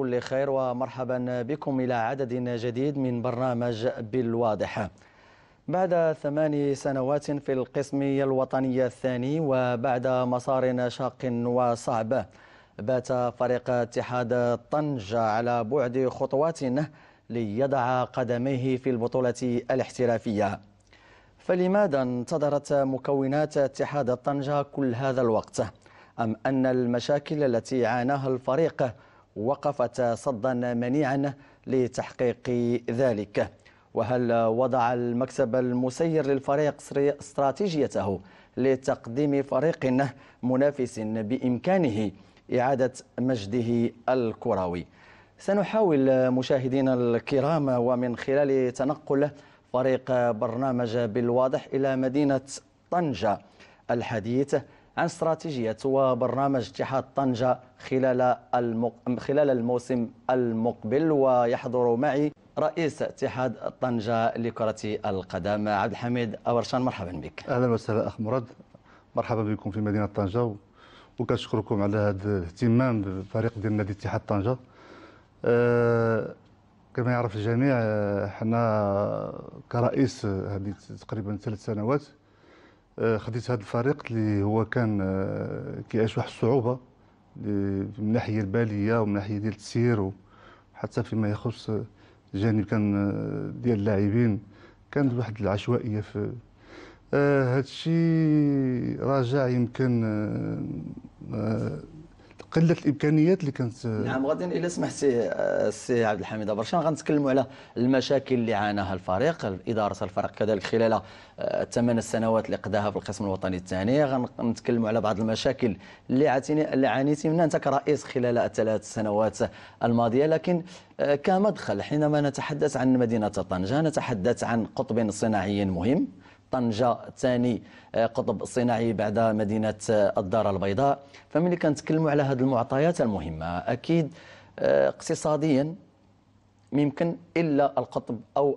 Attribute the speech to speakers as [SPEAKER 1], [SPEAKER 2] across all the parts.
[SPEAKER 1] كل خير ومرحبا بكم إلى عدد جديد من برنامج بالواضح بعد ثمان سنوات في القسم الوطني الثاني وبعد مسار شاق وصعب بات فريق اتحاد طنجة على بعد خطوات ليضع قدميه في البطولة الاحترافية فلماذا انتظرت مكونات اتحاد طنجة كل هذا الوقت؟ أم أن المشاكل التي عاناها الفريق وقفت صدا منيعا لتحقيق ذلك وهل وضع المكسب المسير للفريق استراتيجيته لتقديم فريق منافس بإمكانه إعادة مجده الكروي سنحاول مشاهدينا الكرام ومن خلال تنقل فريق برنامج بالواضح إلى مدينة طنجة الحديث عن استراتيجية وبرنامج اتحاد طنجة خلال خلال الموسم المقبل ويحضر معي رئيس اتحاد طنجة لكرة القدم عبد الحميد أورشان مرحبا بك
[SPEAKER 2] أهلا وسهلا أخ مراد مرحبا بكم في مدينة طنجة وكنشكركم على هذا الاهتمام بفريق ديال نادي اتحاد طنجة أه كما يعرف الجميع أه، حنا كرئيس هذه تقريبا ثلاث سنوات خديت هذا الفريق اللي هو كان آه، كيعيش واحد الصعوبه من الناحيه الباليه ومن الناحيه ديال التسيير وحتى فيما يخص الجانب كان آه، ديال اللاعبين كانت واحد العشوائيه في هذا آه، الشيء راجع يمكن قله الامكانيات اللي كانت نعم
[SPEAKER 1] غادي الا سمحتي السي عبد الحميد برشان غنتكلموا على المشاكل اللي عاناها الفريق اداره الفريق كذلك خلال الثمان آه، السنوات اللي قداها في القسم الوطني الثاني غنتكلموا على بعض المشاكل اللي عاتيني اللي عانيتي منها انت كرئيس خلال الثلاث سنوات الماضيه لكن آه، كمدخل حينما نتحدث عن مدينه طنجه نتحدث عن قطب صناعي مهم طنجة ثاني آه، قطب صناعي بعد مدينة آه، الدار البيضاء فملي كنتكلموا على هذه المعطيات المهمة أكيد آه، اقتصاديا ممكن الا القطب او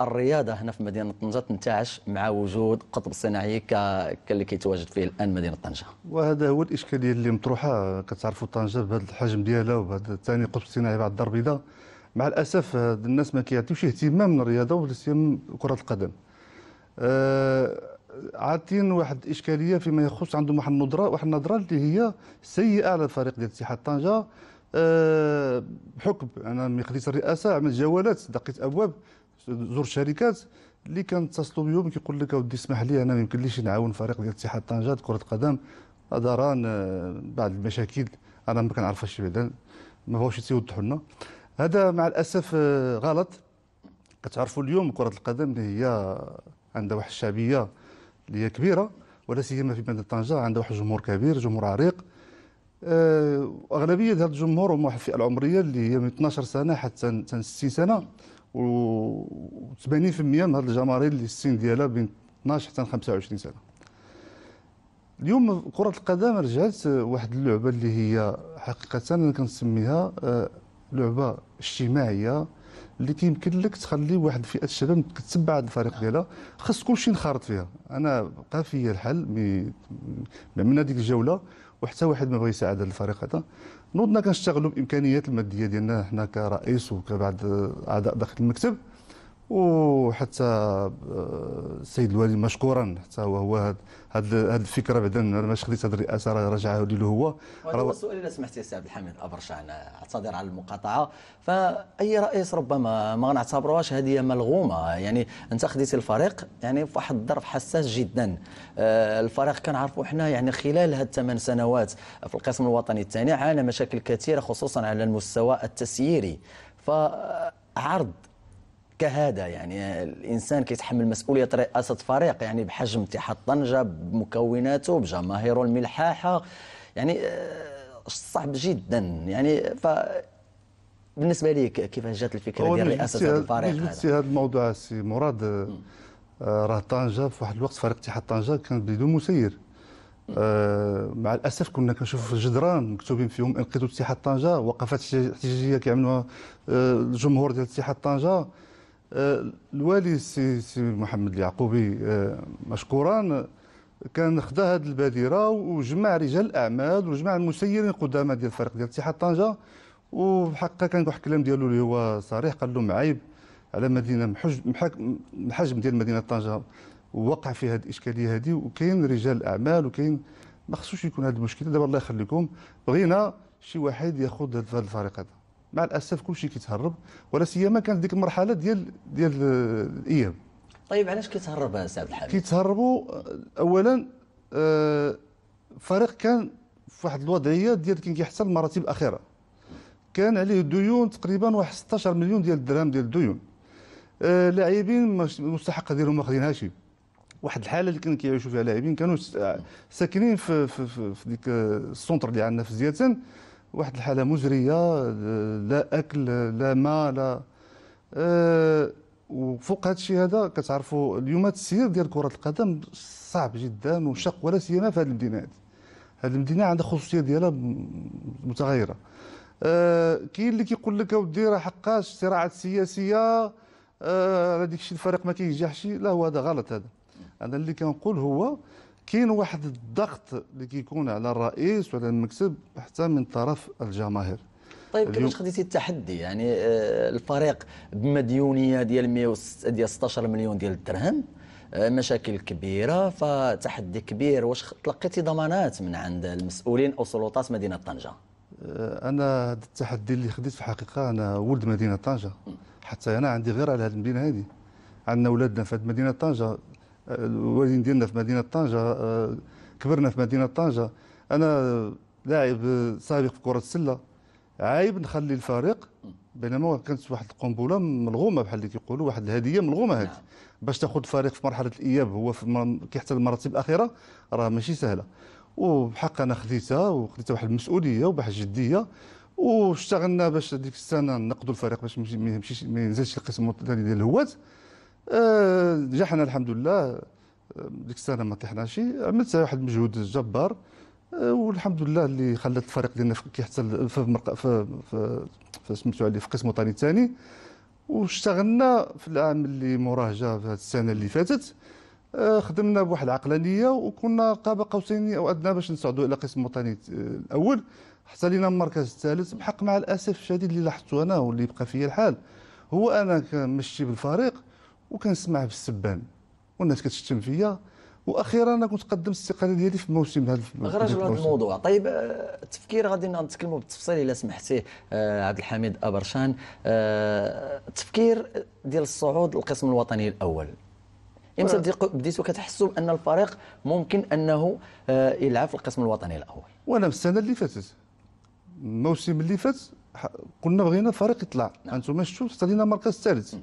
[SPEAKER 1] الرياضه هنا في مدينه طنجه تنتعش مع وجود قطب صناعي كاللي كيتواجد فيه الان مدينه طنجه.
[SPEAKER 2] وهذا هو الاشكاليه اللي مطروحه كتعرفوا طنجه بهذا الحجم ديالها وبهذا الثاني قطب صناعي بعد الدار البيضاء مع الاسف الناس ما كيعطيوش اهتمام للرياضه ولا كره القدم. آه، عاطين واحد اشكاليه فيما يخص عندهم واحد النظره واحد النظره اللي هي سيئه على الفريق ديال اتحاد طنجه أه بحكم انا من خديت الرئاسه عملت جولات دقيت ابواب زرت شركات اللي كنتصلوا بهم كيقول لك اودي اسمح لي انا ما يمكنليش نعاون فريق ديال اتحاد طنجه كره القدم داران آه، بعض المشاكل انا ما كنعرفهاش بعدا ما بغاوش يوضحوا لنا هذا مع الاسف آه، غلط كتعرفوا اليوم كره القدم اللي هي عندها واحد الشعبيه اللي هي كبيره ولا سيما في مدينه طنجه عندها واحد الجمهور كبير جمهور عريق آه، اغلبيه هذا الجمهور هم واحد الفئه العمريه اللي هي من 12 سنه حتى 60 سنه و 80% من هذا الجماهير اللي السن ديالها بين 12 حتى 25 سنه اليوم كرة القدم رجعت واحد اللعبة اللي هي حقيقة أنا كنسميها آه، لعبة اجتماعية اللي كيمكن لك تخلي واحد الفئه الشباب هذا الفريق ديالها خص كلشي نخرط فيها انا بقى فيا الحل مي من هذيك الجوله وحتى واحد ما بغى يساعد هذا الفريق هذا نوضنا كنشتغلوا بامكانيات الماديه ديالنا حنا كرئيس وكبعض اعضاء داخل المكتب وحتى السيد آه، الوالي مشكورا حتى هو هو هذه الفكره بعدا ماش خديت هذه الرئاسه راه رجع هو هذا هو
[SPEAKER 1] السؤال اذا سمحت يا سي عبد الحميد انا اعتذر على المقاطعه فاي رئيس ربما ما غنعتبروهاش هديه ملغومه يعني انت خديت الفريق يعني في واحد الظرف حساس جدا آه، الفريق كنعرفوا حنا يعني خلال هاد الثمان سنوات في القسم الوطني الثاني عانى مشاكل كثيره خصوصا على المستوى التسييري فعرض كهذا يعني الانسان كيتحمل مسؤوليه رئاسه فريق يعني بحجم اتحاد طنجه بمكوناته بجماهيره الملحاحه يعني آه، صعب جدا يعني ف بالنسبه لي كيف جات الفكره ديال رئاسه هذا الفريق بالنسبه
[SPEAKER 2] هذا الموضوع سي مراد آه، راه طنجه في واحد الوقت فريق اتحاد طنجه كان بدون مسير آه، مع الاسف كنا كنشوف في الجدران مكتوبين فيهم انقذوا اتحاد طنجه وقفات احتجاجيه كيعملوها الجمهور ديال اتحاد طنجه آه، الوالي السي سي محمد اليعقوبي آه، مشكورا كان خدا هذه البادره وجمع رجال الاعمال وجمع المسيرين القدامى ديال الفريق ديال اتحاد طنجه وحقا كان واحد الكلام ديالو اللي هو صريح قال لهم عيب على مدينه محجم الحجم ديال مدينه طنجه ووقع في هذه الاشكاليه هذه وكاين رجال الاعمال وكاين ما خصوش يكون هذا المشكل دابا الله يخليكم بغينا شي واحد ياخذ هذا الفريق هذا مع الاسف كل شيء كيتهرب ولا سيما كانت ديك المرحله ديال ديال الايام
[SPEAKER 1] طيب علاش كيتهرب سي عبد الحميد
[SPEAKER 2] كيتهربوا آه، اولا آه، فريق كان في واحد الوضعيه ديال كان كيحصل المراتب الاخيره كان عليه ديون تقريبا واحد 16 مليون ديال الدرهم ديال الديون آه، لاعبين المستحق ديالهم ما خديناهاش واحد الحاله اللي كانوا كيعيشوا فيها لاعبين كانوا ساكنين في في, في, في ديك السونتر اللي عندنا في زياتان واحد الحاله مزريه لا اكل لا ماء لا أه وفوق هذا الشيء هذا كتعرفوا اليوم التسيير ديال كره القدم صعب جدا وشق ولا سيما في هذه المدينه هذه هذه المدينه عندها خصوصيه ديالها متغيره أه كاين اللي كيقول لك اودي راه حقاش صراعات سياسيه هذاك أه الشيء الفريق ما كينجحش لا هو هذا غلط هذا انا اللي كنقول هو كاين واحد الضغط اللي
[SPEAKER 1] كيكون على الرئيس وعلى المكتب حتى من طرف الجماهير طيب كيفاش خديتي التحدي يعني آه، الفريق بمديونيه ديال 100 ديال 16 مليون ديال الدرهم آه، مشاكل كبيره فتحدي كبير واش تلقيتي ضمانات من عند المسؤولين او سلطات مدينه طنجه
[SPEAKER 2] آه، انا هذا التحدي اللي خديت في الحقيقه انا ولد مدينه طنجه حتى انا عندي غير على هذه المدينه هذه عندنا ولادنا في هذه مدينه طنجه الوالدين ديالنا في مدينه طنجه آه، كبرنا في مدينه طنجه انا لاعب سابق في كره السله عايب نخلي الفريق بينما كانت واحد القنبله ملغومه بحال اللي كيقولوا واحد الهديه ملغومه هذه نعم. باش تاخذ الفريق في مرحله الاياب هو كيحتل المراتب الاخيره راه ماشي سهله وبحق انا خديتها وخديتها بواحد المسؤوليه وبواحد الجديه واشتغلنا باش هذيك السنه نقدوا الفريق باش ما يمشيش ما ينزلش القسم الثاني ديال الهوات آه، نجحنا الحمد لله آه، ديك السنه ما طيحناش عملت واحد المجهود جبار آه، والحمد لله اللي خلت الفريق ديالنا كيحتل في مرق في في, في سميتو عليه في قسم وطني الثاني واشتغلنا في العام اللي موراه جا في السنه اللي فاتت خدمنا بواحد العقلانيه وكنا قاب قوسين او ادنى باش نصعدوا الى قسم وطني الاول حتى لينا المركز الثالث بحق مع الاسف الشديد اللي لاحظته انا واللي بقى فيا الحال هو انا كنمشي بالفريق وكنسمع بالسبان والناس كتشتم فيا واخيرا انا كنت قدم الاستقاله ديالي في موسم هذا غنرجعوا لهذا
[SPEAKER 1] الموضوع طيب آه، التفكير غادي نتكلموا بالتفصيل الا سمحتي آه، عبد الحميد ابرشان آه، التفكير ديال الصعود للقسم الوطني الاول امتى بديتوا كتحسوا بان الفريق ممكن انه يلعب في القسم الوطني الاول
[SPEAKER 2] وانا في السنه اللي فاتت الموسم اللي فات قلنا بغينا الفريق يطلع نعم. انتم شفتوا استدينا المركز الثالث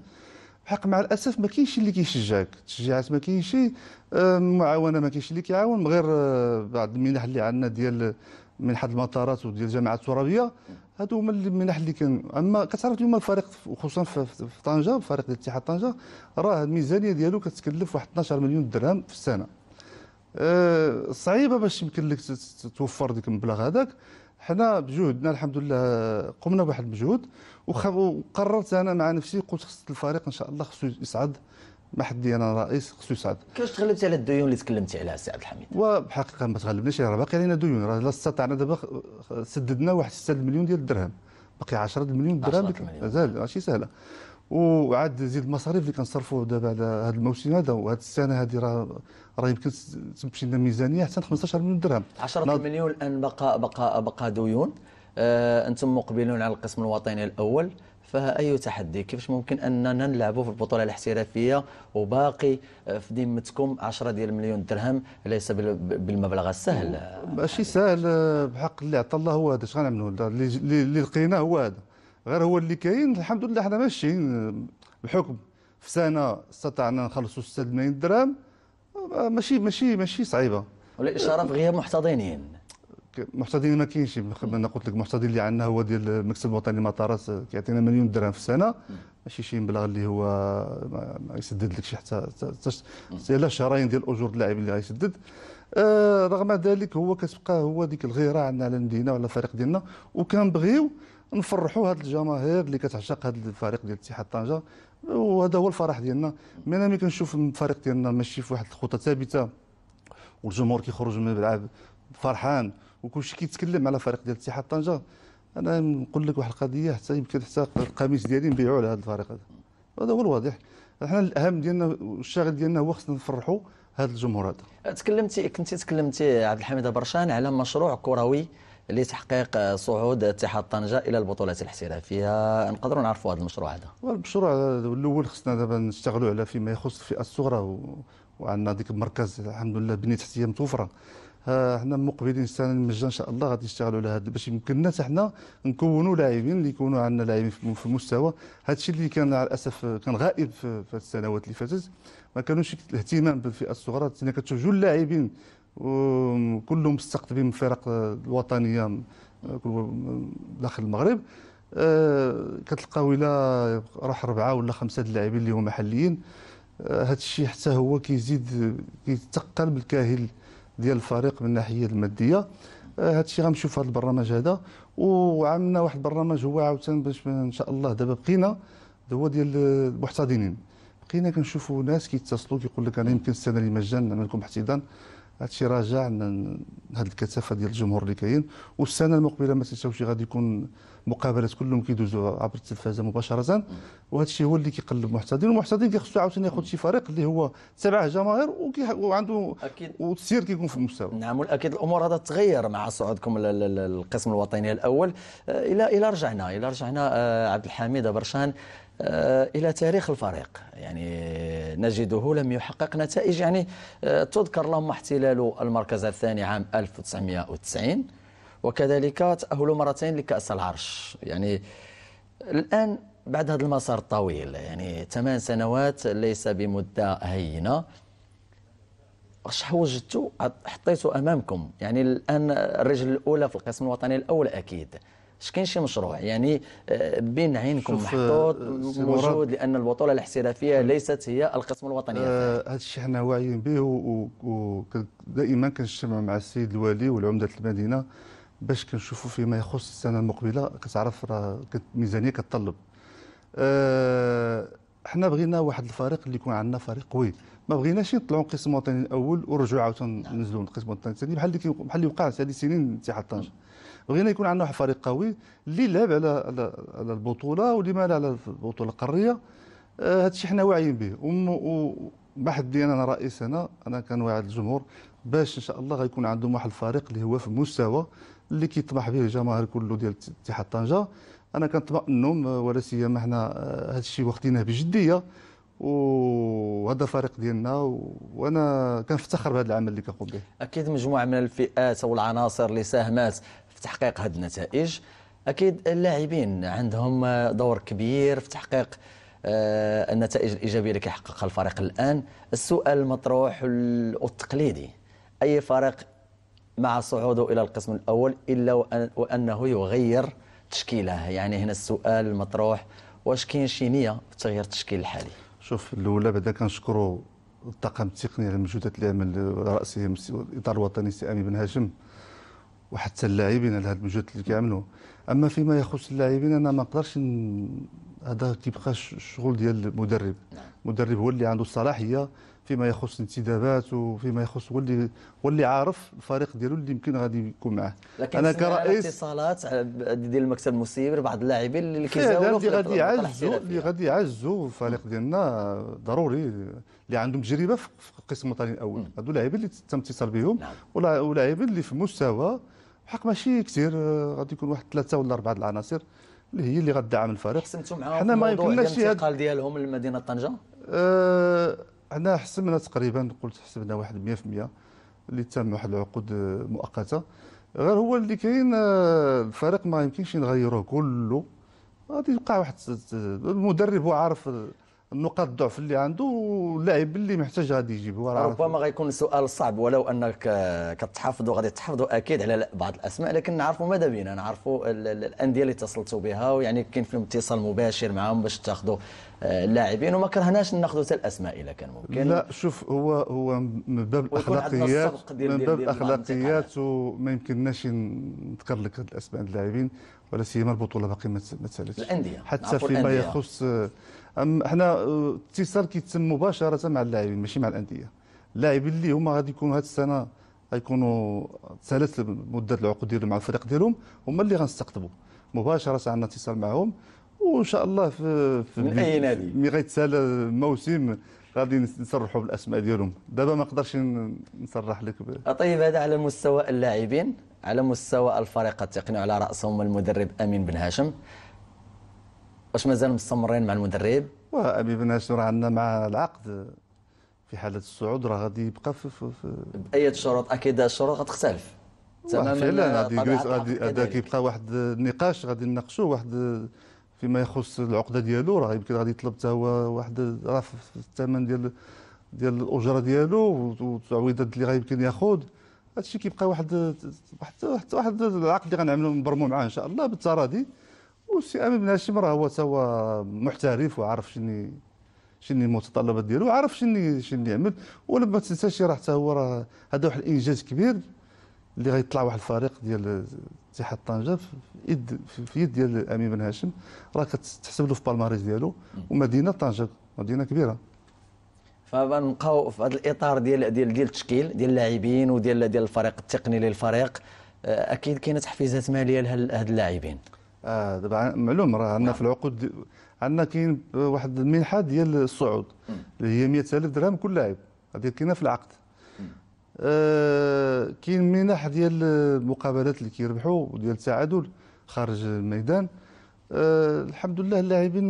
[SPEAKER 2] حق مع الاسف ما كاينش اللي كيشجعك التشجيعات ما كاينش المعاونه آه، ما كاينش اللي كيعاون غير آه، بعض المنح اللي عندنا ديال منحه المطارات وديال الجامعات الترابيه هادو هما المنح اللي كان اما كتعرف اليوم الفريق خصوصا في طنجه الفريق ديال اتحاد طنجه راه الميزانيه ديالو كتكلف واحد 12 مليون درهم في السنه أه صعيبه باش يمكن لك توفر ديك المبلغ هذاك حنا بجهدنا الحمد لله قمنا بواحد المجهود وقررت انا مع نفسي قلت خص الفريق ان شاء الله خصو يصعد ما حد انا رئيس خصو يصعد كيفاش تغلبت على الديون اللي تكلمتي عليها سي عبد الحميد وبحقيقه ما تغلبناش راه باقي علينا ديون راه لا استطعنا دابا سددنا واحد 6 مليون ديال الدرهم باقي 10 مليون درهم مازال ماشي سهله وعاد زيد المصاريف اللي كنصرفوا دابا على هذا الموسم هذا وهذه السنه هذه راه راه يمكن تمشي لنا ميزانيه حتى 15 مليون درهم
[SPEAKER 1] 10 نعم. مليون الان بقى بقى بقى ديون آه انتم مقبلون على القسم الوطني الاول فاي تحدي كيفاش ممكن اننا نلعبوا في البطوله الاحترافيه وباقي آه، في ذمتكم 10 ديال مليون درهم ليس بالمبلغ السهل
[SPEAKER 2] ماشي سهل آه، بحق اللي عطى الله هو هذا اش غنعملوا اللي لقيناه هو هذا غير هو اللي كاين الحمد لله حنا ماشيين آه، بحكم في سنه استطعنا نخلصوا 6 ملايين درهم ماشي ماشي ماشي صعيبه والاشاره في غياب محتضنين محتضنين ما كاينش انا قلت لك المحتضن اللي عندنا هو ديال المكتب الوطني للمطارات كيعطينا مليون درهم في السنه ماشي شي مبلغ اللي هو ما يسدد لك شي حتى لا شهرين ديال اجور اللاعب اللي غيسدد آه، رغم ذلك هو كتبقى هو ديك الغيره عندنا على المدينه وعلى الفريق ديالنا وكنبغيو نفرحوا هاد الجماهير اللي كتعشق هاد الفريق ديال اتحاد طنجه وهذا هو الفرح ديالنا مي انا ملي كنشوف الفريق ديالنا ماشي في واحد الخطه ثابته والجمهور كيخرج من الملعب فرحان وكلشي كيتكلم على فريق ديال اتحاد طنجه انا نقول لك واحد القضيه حتى يمكن حتى القميص ديالي نبيعوه هاد الفريق هذا هذا هو الواضح احنا الاهم ديالنا
[SPEAKER 1] والشاغل ديالنا هو خصنا نفرحوا هذا الجمهور هذا تكلمتي كنتي تكلمتي عبد الحميد برشان على مشروع كروي لتحقيق صعود اتحاد طنجة إلى البطولات الاحترافية نقدروا نعرفوا هذا المشروع هذا
[SPEAKER 2] المشروع الأول خصنا دابا نشتغلوا على فيما يخص الفئة الصغرى و... وعندنا ديك المركز الحمد لله بنيه تحتيه متوفره حنا مقبلين السنه المجه ان شاء الله غادي نشتغلوا على هذا باش يمكننا حتى حنا نكونوا لاعبين اللي يكونوا عندنا لاعبين في المستوى هذا الشيء اللي كان على الاسف كان غائب في السنوات اللي فاتت ما كانوش الاهتمام بالفئه الصغرى كتشوف جوج اللاعبين وكلهم مستقطبين من الفرق الوطنيه آه، داخل المغرب آه، كتلقاو الى راح اربعه ولا خمسه اللاعبين اللي هما محليين هذا آه، الشيء حتى هو كيزيد كيتقل بالكاهل ديال الفريق من الناحيه الماديه هذا الشيء غنشوف في هذا البرنامج هذا وعملنا واحد البرنامج هو عاوتاني باش ان شاء الله دابا بقينا هو ديال المحتضنين بقينا كنشوفوا ناس كيتصلوا كيقول لك انا يمكن السنه اللي مجان نعمل لكم احتضان هادشي راجع هاد الكثافه ديال الجمهور اللي كاين والسنه المقبله ما تنساوش غادي يكون مقابلات كلهم كيدوزوا عبر التلفازه مباشره وهادشي هو اللي كيقلب المحتضن المحتضن كيخصو عاوتاني ياخذ شي فريق اللي
[SPEAKER 1] هو تبع جماهير وعنده اكيد والتسيير كيكون في المستوى نعم والاكيد الامور هذا تغير مع صعودكم للقسم الوطني الاول آه، الى الى رجعنا الى رجعنا آه، عبد الحميد برشان آه، إلى تاريخ الفريق يعني نجده لم يحقق نتائج يعني آه، تذكر لهم احتلال المركز الثاني عام 1990 وكذلك تأهل مرتين لكأس العرش يعني الآن بعد هذا المسار الطويل يعني ثمان سنوات ليس بمدة هينة واش حوجتوا حطيتوا أمامكم يعني الآن الرجل الأولى في القسم الوطني الأول أكيد باش كاين شي مشروع يعني آه، بين عينكم محطوط آه، موجود لان البطوله الاحترافيه آه. ليست هي القسم الوطني آه
[SPEAKER 2] هذا الشيء حنا واعيين به ودائما كنجتمع مع السيد الوالي والعمده المدينه باش كنشوفوا فيما يخص السنه المقبله كتعرف راه الميزانيه كتطلب آه حنا بغينا واحد الفريق اللي يكون عندنا فريق قوي ما بغيناش نطلعوا قسم وطني الاول ونرجعوا عاوتاني ننزلوا نعم. القسم الوطني الثاني بحال اللي بحال اللي وقع هذه السنين اتحاد طنجه بغينا يكون عندنا واحد الفريق قوي اللي يلعب على على البطوله ولما لا على البطوله القاريه هذا آه، الشيء حنا واعيين به وما انا رئيس انا انا كنوعد الجمهور باش ان شاء الله غيكون عندهم واحد الفريق اللي هو في مستوى اللي كيطمح به الجماهير كله ديال اتحاد طنجه انا كنطمئنهم آه، ولا سيما حنا هذا آه، الشيء واخدينه بجديه وهذا فريق ديالنا وانا كنفتخر بهذا العمل اللي كنقوم به
[SPEAKER 1] اكيد مجموعه من الفئات او العناصر اللي ساهمت تحقيق هذه النتائج اكيد اللاعبين عندهم دور كبير في تحقيق آه، النتائج الايجابيه اللي كيحققها الفريق الان السؤال المطروح والتقليدي اي فريق مع صعوده الى القسم الاول الا وانه يغير تشكيله يعني هنا السؤال المطروح واش كاين شي نيه في تغيير التشكيل الحالي
[SPEAKER 2] شوف الاولى بعدا كنشكروا الطاقم التقني على المجهودات اللي عمل راسهم الاطار الوطني سي امين بن هاشم وحتى اللاعبين على هذا المجهود اللي كيعملوا اما فيما يخص اللاعبين انا ما نقدرش هذا كيبقى الشغل ديال المدرب نعم. المدرب هو اللي عنده الصلاحيه فيما يخص الانتدابات وفيما يخص هو اللي هو اللي عارف الفريق ديالو اللي يمكن غادي يكون معاه لكن انا كرئيس
[SPEAKER 1] اتصالات آه، ديال المكتب المسير بعض اللاعبين اللي كيزاولوا اللي غادي يعزوا اللي
[SPEAKER 2] غادي يعزوا الفريق ديالنا ضروري اللي عندهم تجربه في قسم الوطني الاول هادو اللاعبين اللي تم اتصال بهم نعم. ولاعبين اللي في مستوى حق ماشي كثير آه، غادي يكون واحد ثلاثه ولا اربعه العناصر اللي هي اللي غتدعم الفريق حسمتوا معاهم حنا ما يمكنناش الانتقال
[SPEAKER 1] ديالهم لمدينه طنجه
[SPEAKER 2] آه حنا حسبنا تقريبا قلت حسبنا واحد 100% اللي تم واحد العقود آه، مؤقته غير هو اللي كاين آه، الفريق ما يمكنش نغيروه كله غادي يبقى واحد المدرب هو عارف النقاط الضعف اللي عنده واللاعب اللي محتاج غادي يجيبه ربما
[SPEAKER 1] غيكون السؤال صعب ولو انك كتحافظوا غادي تحافظوا اكيد على بعض الاسماء لكن نعرفوا ماذا بينا نعرفوا الانديه اللي اتصلتوا بها ويعني كاين فيهم اتصال مباشر معهم باش تاخذوا آه، اللاعبين وما كرهناش ناخذوا حتى الاسماء الا كان ممكن لا
[SPEAKER 2] شوف هو هو من باب الاخلاقيات من باب الاخلاقيات وما يمكنناش نذكر لك الاسماء اللاعبين ولا سيما البطوله باقي ما تسالتش الانديه حتى فيما يخص حنا اتصال كيتم مباشره مع اللاعبين ماشي مع الانديه اللاعبين اللي هما غادي يكونوا هذه السنه غيكونوا ثلاث مده العقود ديالهم مع الفريق ديالهم هما اللي غنستقطبوا مباشره عندنا اتصال معهم وان شاء الله في, من اي نادي مي غيتسال الموسم غادي نصرحوا
[SPEAKER 1] بالاسماء ديالهم دابا ما نقدرش نصرح لك ب... طيب هذا على مستوى اللاعبين على مستوى الفريق التقني على راسهم المدرب امين بن هاشم واش مازال مستمرين مع المدرب وامين بن هاشم راه عندنا مع العقد
[SPEAKER 2] في حاله الصعود راه غادي يبقى في, في, في
[SPEAKER 1] باية شروط اكيد الشروط غتختلف تماما فعلا غادي غادي
[SPEAKER 2] يبقى واحد النقاش غادي نناقشوه واحد فيما يخص العقده ديالو راه يمكن غادي يطلب حتى هو واحد راه في الثمن ديال ديال الاجره ديالو والتعويضات اللي غيمكن ياخذ هادشي كيبقى واحد واحد واحد العقد اللي غنعملوا نبرموا معاه ان شاء الله بالتراضي والسي امين بن هاشم راه هو هو محترف وعارف شني شني المتطلبات ديالو وعارف شني شني يعمل ولما تنساش راه حتى هو راه هذا واحد الانجاز كبير اللي غيطلع واحد الفريق ديال اتحاد طنجه في يد في يد ديال الامين بن هاشم راه كتحسب له في بالماريج ديالو ومدينه طنجه مدينه كبيره
[SPEAKER 1] فنبقاو في هذا الاطار ديال ديال ديال التشكيل ديال اللاعبين وديال ديال الفريق التقني للفريق آه، اكيد كاينه تحفيزات ماليه لهاد اللاعبين اه دابا معلوم راه عندنا نعم. في
[SPEAKER 2] العقود عندنا كاين واحد المنحه ديال الصعود اللي هي 100000 درهم كل لاعب هذه كاينه في العقد آه، كاين منح ديال المقابلات اللي كيربحوا ديال التعادل خارج الميدان آه، الحمد لله اللاعبين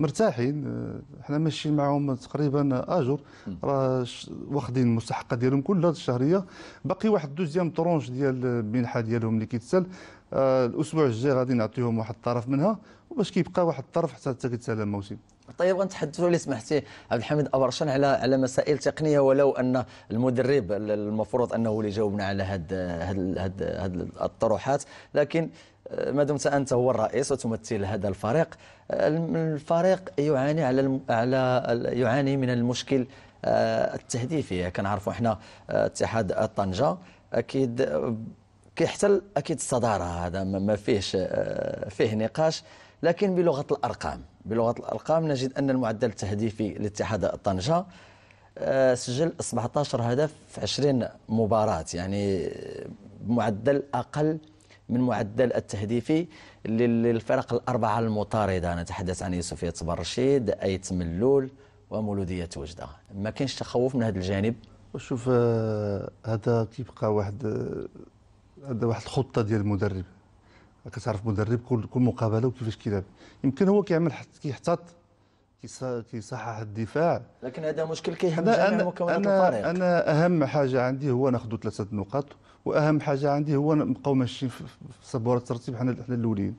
[SPEAKER 2] مرتاحين آه، حنا ماشيين معاهم تقريبا اجور راه واخدين المستحقه ديالهم كلها الشهريه باقي واحد دوزيام ترونش ديال المنحه ديالهم اللي كيتسال الاسبوع الجاي غادي نعطيهم واحد الطرف منها وباش
[SPEAKER 1] كيبقى واحد الطرف حتى حتى كيتسال الموسم طيب غنتحدثوا لي سمحتي عبد الحميد ابرشان على على مسائل تقنيه ولو ان المدرب المفروض انه اللي جاوبنا على هاد هاد هاد, الطروحات لكن آه، ما دمت انت هو الرئيس وتمثل هذا الفريق آه، الفريق يعاني على على يعاني من المشكل آه، التهديفي كنعرفوا حنا اتحاد طنجه اكيد كيحتل اكيد الصداره هذا ما فيهش فيه نقاش لكن بلغه الارقام بلغه الارقام نجد ان المعدل التهديفي لاتحاد طنجه آه، سجل 17 هدف في 20 مباراه يعني معدل اقل من معدل التهديفي للفرق الاربعه المطارده نتحدث عن يوسفيه صبر رشيد ايت ملول ومولوديه وجده ما كاينش تخوف من هذا الجانب
[SPEAKER 2] شوف آه، هذا كيبقى واحد آه، هذا واحد الخطه ديال المدرب كتعرف مدرب كل كل مقابله وكيفاش كيلعب يمكن هو كيعمل كيحتاط كيصحح الدفاع
[SPEAKER 1] لكن هذا مشكل كيهم جميع مكونات الفريق
[SPEAKER 2] انا اهم حاجه عندي هو ناخذ ثلاثه نقاط واهم حاجه عندي هو نبقاو ماشيين في صبوره الترتيب حنا حنا الاولين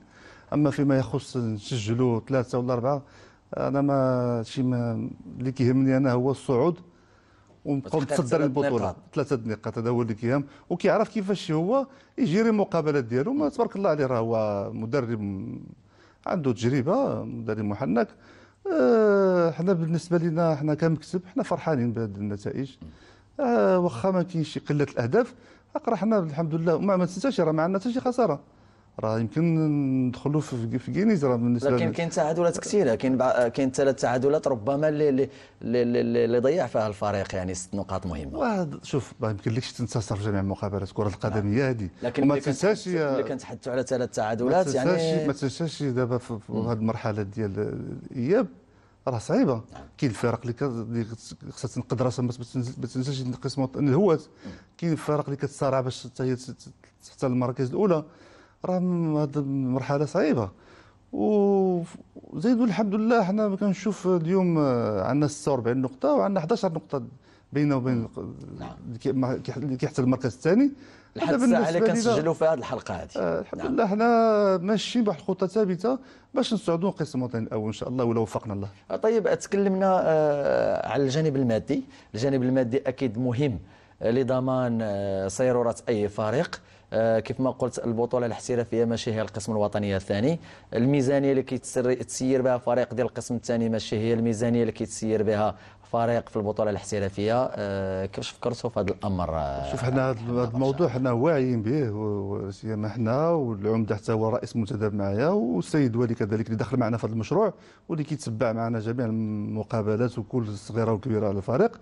[SPEAKER 2] اما فيما يخص نسجلوا ثلاثه ولا اربعه انا ما شي ما اللي كيهمني انا هو الصعود ونبقاو نتصدر البطوله ثلاثه نقاط هذا هو اللي كيهم وكيعرف كيفاش هو يجيري المقابلات ديالو ما تبارك الله عليه راه هو مدرب عنده تجربه مدرب محنك احنا آه، بالنسبه لنا احنا كمكتب احنا فرحانين بهذه النتائج آه، واخا ما كاينش قله الاهداف راه حنا الحمد لله وما ما تنساش راه ما عندنا حتى شي خساره راه يمكن ندخلوا في غينيز راه بالنسبه لكن كاين
[SPEAKER 1] تعادلات كثيره كاين كاين ثلاث تعادلات ربما اللي اللي ضيع فيها الفريق يعني ست نقاط
[SPEAKER 2] مهمه شوف ما يمكنلكش تنسى صرف جميع مقابلات الكره القدميه هذه لكن ما تنساش اللي
[SPEAKER 1] كنتحدثوا على ثلاث تعادلات يعني ما
[SPEAKER 2] تنساش دابا في هذه المرحله ديال الاياب راه صعيبه نعم. كاين الفرق اللي خصها تنقد راسها ما تنساش تنقص الهوات كاين الفرق اللي كتصارع باش حتى هي تحت المراكز الاولى راه هاد المرحله صعيبه وزيد الحمد لله حنا كنشوف اليوم آه، عندنا 46 نقطه وعندنا 11 نقطه بيننا وبين نعم. اللي كيحتل المركز الثاني لحد الساعه اللي كنسجلوا في
[SPEAKER 1] هذه الحلقه هذه آه الحمد
[SPEAKER 2] نعم. لله حنا ماشيين بواحد الخطه ثابته باش نصعدوا
[SPEAKER 1] القسم الوطني الاول ان شاء الله ولو وفقنا الله طيب تكلمنا آه على الجانب المادي الجانب المادي اكيد مهم لضمان صيرورة آه، أي فريق آه، كيف ما قلت البطوله الاحترافيه ماشي هي القسم الوطني الثاني الميزانيه اللي كيتسير بها فريق ديال القسم الثاني ماشي هي الميزانيه اللي كيتسير بها فريق في البطوله الاحترافيه آه، كيفاش فكرتوا في هذا الامر
[SPEAKER 2] شوف حنا هذا الموضوع حنا واعيين به سيما حنا والعمده حتى هو رئيس منتدب معايا والسيد والي كذلك اللي دخل معنا في هذا المشروع واللي كيتبع معنا جميع المقابلات وكل صغيره وكبيره على الفريق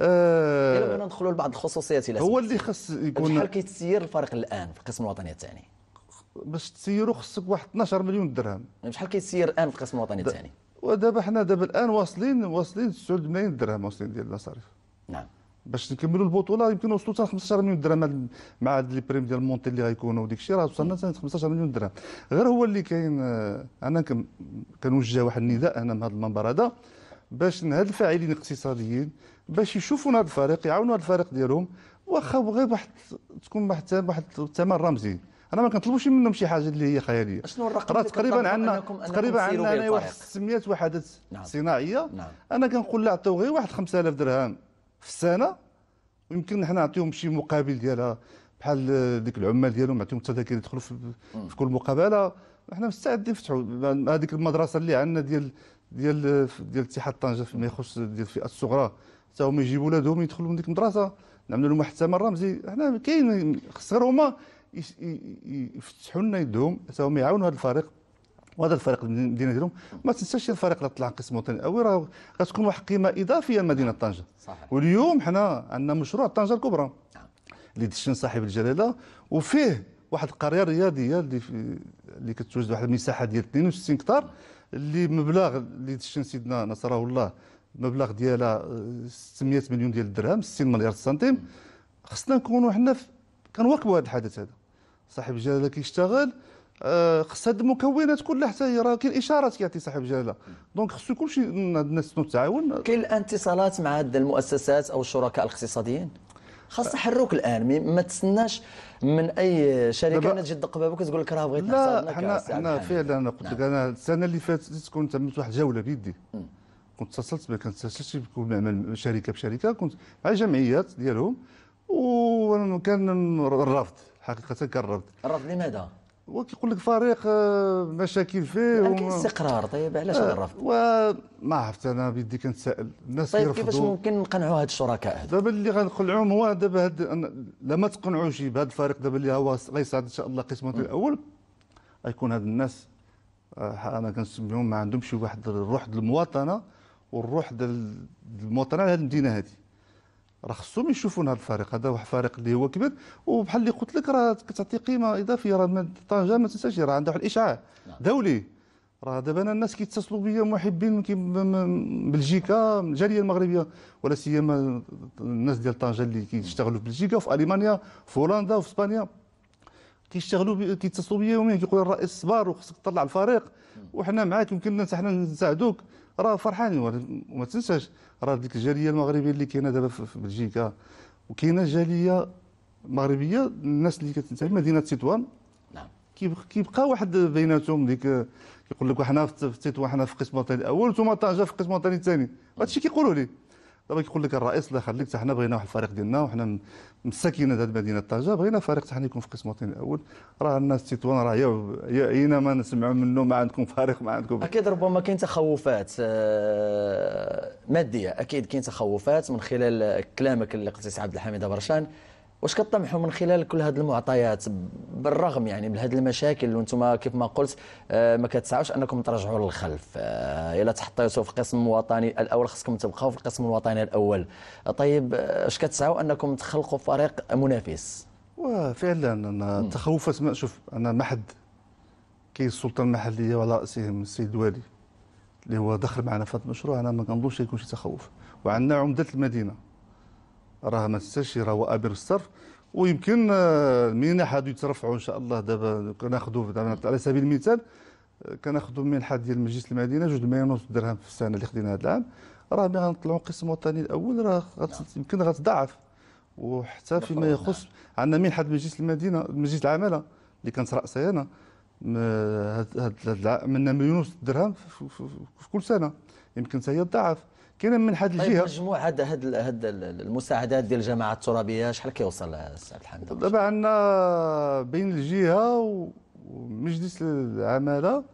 [SPEAKER 1] بغينا آه، ندخلوا لبعض الخصوصيات هو اللي خص يكون شحال كيتسير الفريق الان في القسم الوطني الثاني باش تسيروا خصك واحد 12 مليون درهم يعني شحال
[SPEAKER 2] كيتسير الان في القسم الوطني الثاني ودابا حنا دابا الان واصلين واصلين 9 ملايين درهم واصلين ديال المصاريف نعم باش نكملوا البطوله يمكن وصلوا حتى 15 مليون درهم مع هاد لي بريم ديال المونتي اللي غيكونوا وديك الشيء راه وصلنا حتى 15 مليون درهم غير هو اللي كاين آه، انا كنوجه واحد النداء انا من هذا المنبر هذا باش هاد الفاعلين الاقتصاديين باش يشوفونا هذا الفريق يعاونوا هذا الفريق ديالهم واخا غير واحد تكون واحد واحد الثمن رمزي انا ما كنطلبوش منهم شي حاجه اللي هي خياليه شنو الرقم راه تقريبا عندنا تقريبا عندنا واحد 600 وحدات نعم. صناعيه نعم. انا كنقول لا عطيو غير واحد 5000 درهم في السنه ويمكن حنا نعطيهم شي مقابل ديالها بحال ديك العمال ديالهم نعطيهم التذاكر يدخلوا في, في كل مقابله حنا مستعدين نفتحوا هذيك المدرسه اللي عندنا ديال ديال ديال اتحاد طنجه فيما يخص ديال الفئات الصغرى حتى هما يجيبوا ولادهم يدخلوا من ديك المدرسه نعملوا لهم واحد الثمن رمزي حنا كاين خص غير هما يفتحوا لنا يدهم حتى هما يعاونوا هذا الفريق وهذا الفريق المدينه ديالهم ما تنساش الفريق اللي طلع قسم وطني الاول راه غتكون واحد القيمه اضافيه لمدينه طنجه صحيح. واليوم حنا عندنا مشروع طنجه الكبرى نعم اللي دشن صاحب الجلاله وفيه واحد القريه الرياضيه اللي اللي كتوجد واحد المساحه ديال 62 هكتار اللي مبلغ اللي دشن سيدنا نصره الله مبلغ ديالها 600 آه، مليون ديال الدرهم 60 مليار سنتيم خصنا نكونوا حنا كنواكبوا هذا الحدث هذا صاحب الجلاله كيشتغل آه، خص هاد المكونات كلها حتى هي راه كاين
[SPEAKER 1] اشارات كيعطي صاحب الجلاله دونك خصو كلشي الناس التعاون كاين الان اتصالات مع هاد المؤسسات او الشركاء الاقتصاديين خاص تحرك الان ما تستناش من اي شركه انا تجي تدق بابك وتقول لك راه بغيت لا حنا حنا فعلا انا قلت لك انا السنه
[SPEAKER 2] اللي فاتت كنت عملت واحد الجوله بيدي كنت اتصلت ما اتصلت بكل شركه بشركه كنت مع الجمعيات ديالهم وكان الرفض حقيقه كان الرفض
[SPEAKER 1] الرفض لماذا؟
[SPEAKER 2] كيقول لك فريق آه، مشاكل فيه ولكن استقرار طيب علاش هذا آه، الرفض؟ وما عرفت انا بيدي كنتسائل الناس طيب كيفاش ممكن نقنعوا هاد الشركاء هذا دابا اللي غنقنعوهم هو دابا هاد لما تقنعوش بهذا الفريق دابا اللي هو غيصعد ان شاء الله قسم الاول غيكون هاد الناس آه، انا كنسميهم ما عندهمش واحد الروح المواطنه ونروح للمواطنين على هذه المدينه هذه راه خصهم يشوفون هذا الفارق هذا واحد الفارق اللي هو كبير وبحال اللي قلت لك راه كتعطي قيمه اضافيه راه طنجه ما تنساش راه عندها واحد الاشعاع نعم. دولي راه دابا انا الناس كيتصلوا بيا محبين من بلجيكا الجاليه المغربيه ولا سيما الناس ديال طنجه اللي كيشتغلوا في بلجيكا وفي المانيا في هولندا وفي اسبانيا كيشتغلوا كيتصلوا بيا يوميا كيقولوا الرئيس صبار وخصك تطلع الفريق وحنا معاك يمكن حنا نساعدوك راه فرحانين وما تنساش راه ديك الجاليه المغربيه اللي كاينه دابا في بلجيكا وكاينه جاليه مغربيه الناس اللي كتنتمي مدينه تطوان نعم كيبقى واحد بيناتهم ديك يقول لك حنا في تطوان حنا في قسم الوطني الاول وانتم طنجه في قسم الوطني الثاني هادشي كيقولوا لي دابا كيقول لك الرئيس لا خليك حنا بغينا واحد الفريق ديالنا وحنا مساكين هذه مدينه طنجه بغينا فريق حنا يكون في قسم الوطني الاول راه الناس تيتوان راه يا اينما نسمعوا منه ما عندكم فريق ما عندكم
[SPEAKER 1] اكيد ربما كاين تخوفات آه، ماديه اكيد كاين تخوفات من خلال كلامك قلتي عبد الحميد برشان واش كطمحوا من خلال كل هذه المعطيات بالرغم يعني من هذه المشاكل وانتم كيف ما قلت آه، ما كتسعوش انكم ترجعوا للخلف آه، الا تحطيتوا في القسم الوطني الاول خصكم تبقاو في القسم الوطني الاول طيب آه، اش كتسعوا انكم تخلقوا فريق منافس
[SPEAKER 2] وفعلا انا تخوفت شوف انا ما حد كاين السلطه المحليه وعلى راسهم السيد الوالي اللي هو دخل معنا في هذا المشروع انا ما كنظنش يكون شي تخوف وعندنا عمده المدينه راه ما راهو وابر الصرف ويمكن المنح آه، هادو يترفعوا ان شاء الله دابا كناخذوا على سبيل المثال آه، كناخذوا المنحه ديال مجلس المدينه جوج مليون ونص درهم في السنه اللي خديناها هذا العام راه ملي غنطلعوا القسم الوطني الاول راه يمكن غتضاعف وحتى فيما يخص عندنا منحه مجلس المدينه مجلس العماله اللي كانت راسي انا هاد هاد من مليون ونص درهم في كل سنه يمكن هي تضاعف كاين من حد طيب، الجهه طيب
[SPEAKER 1] مجموع هاد هاد هاد المساعدات ديال الجماعه الترابيه شحال كيوصل سعد الحمد الحميد دابا عندنا
[SPEAKER 2] بين الجهه ومجلس العماله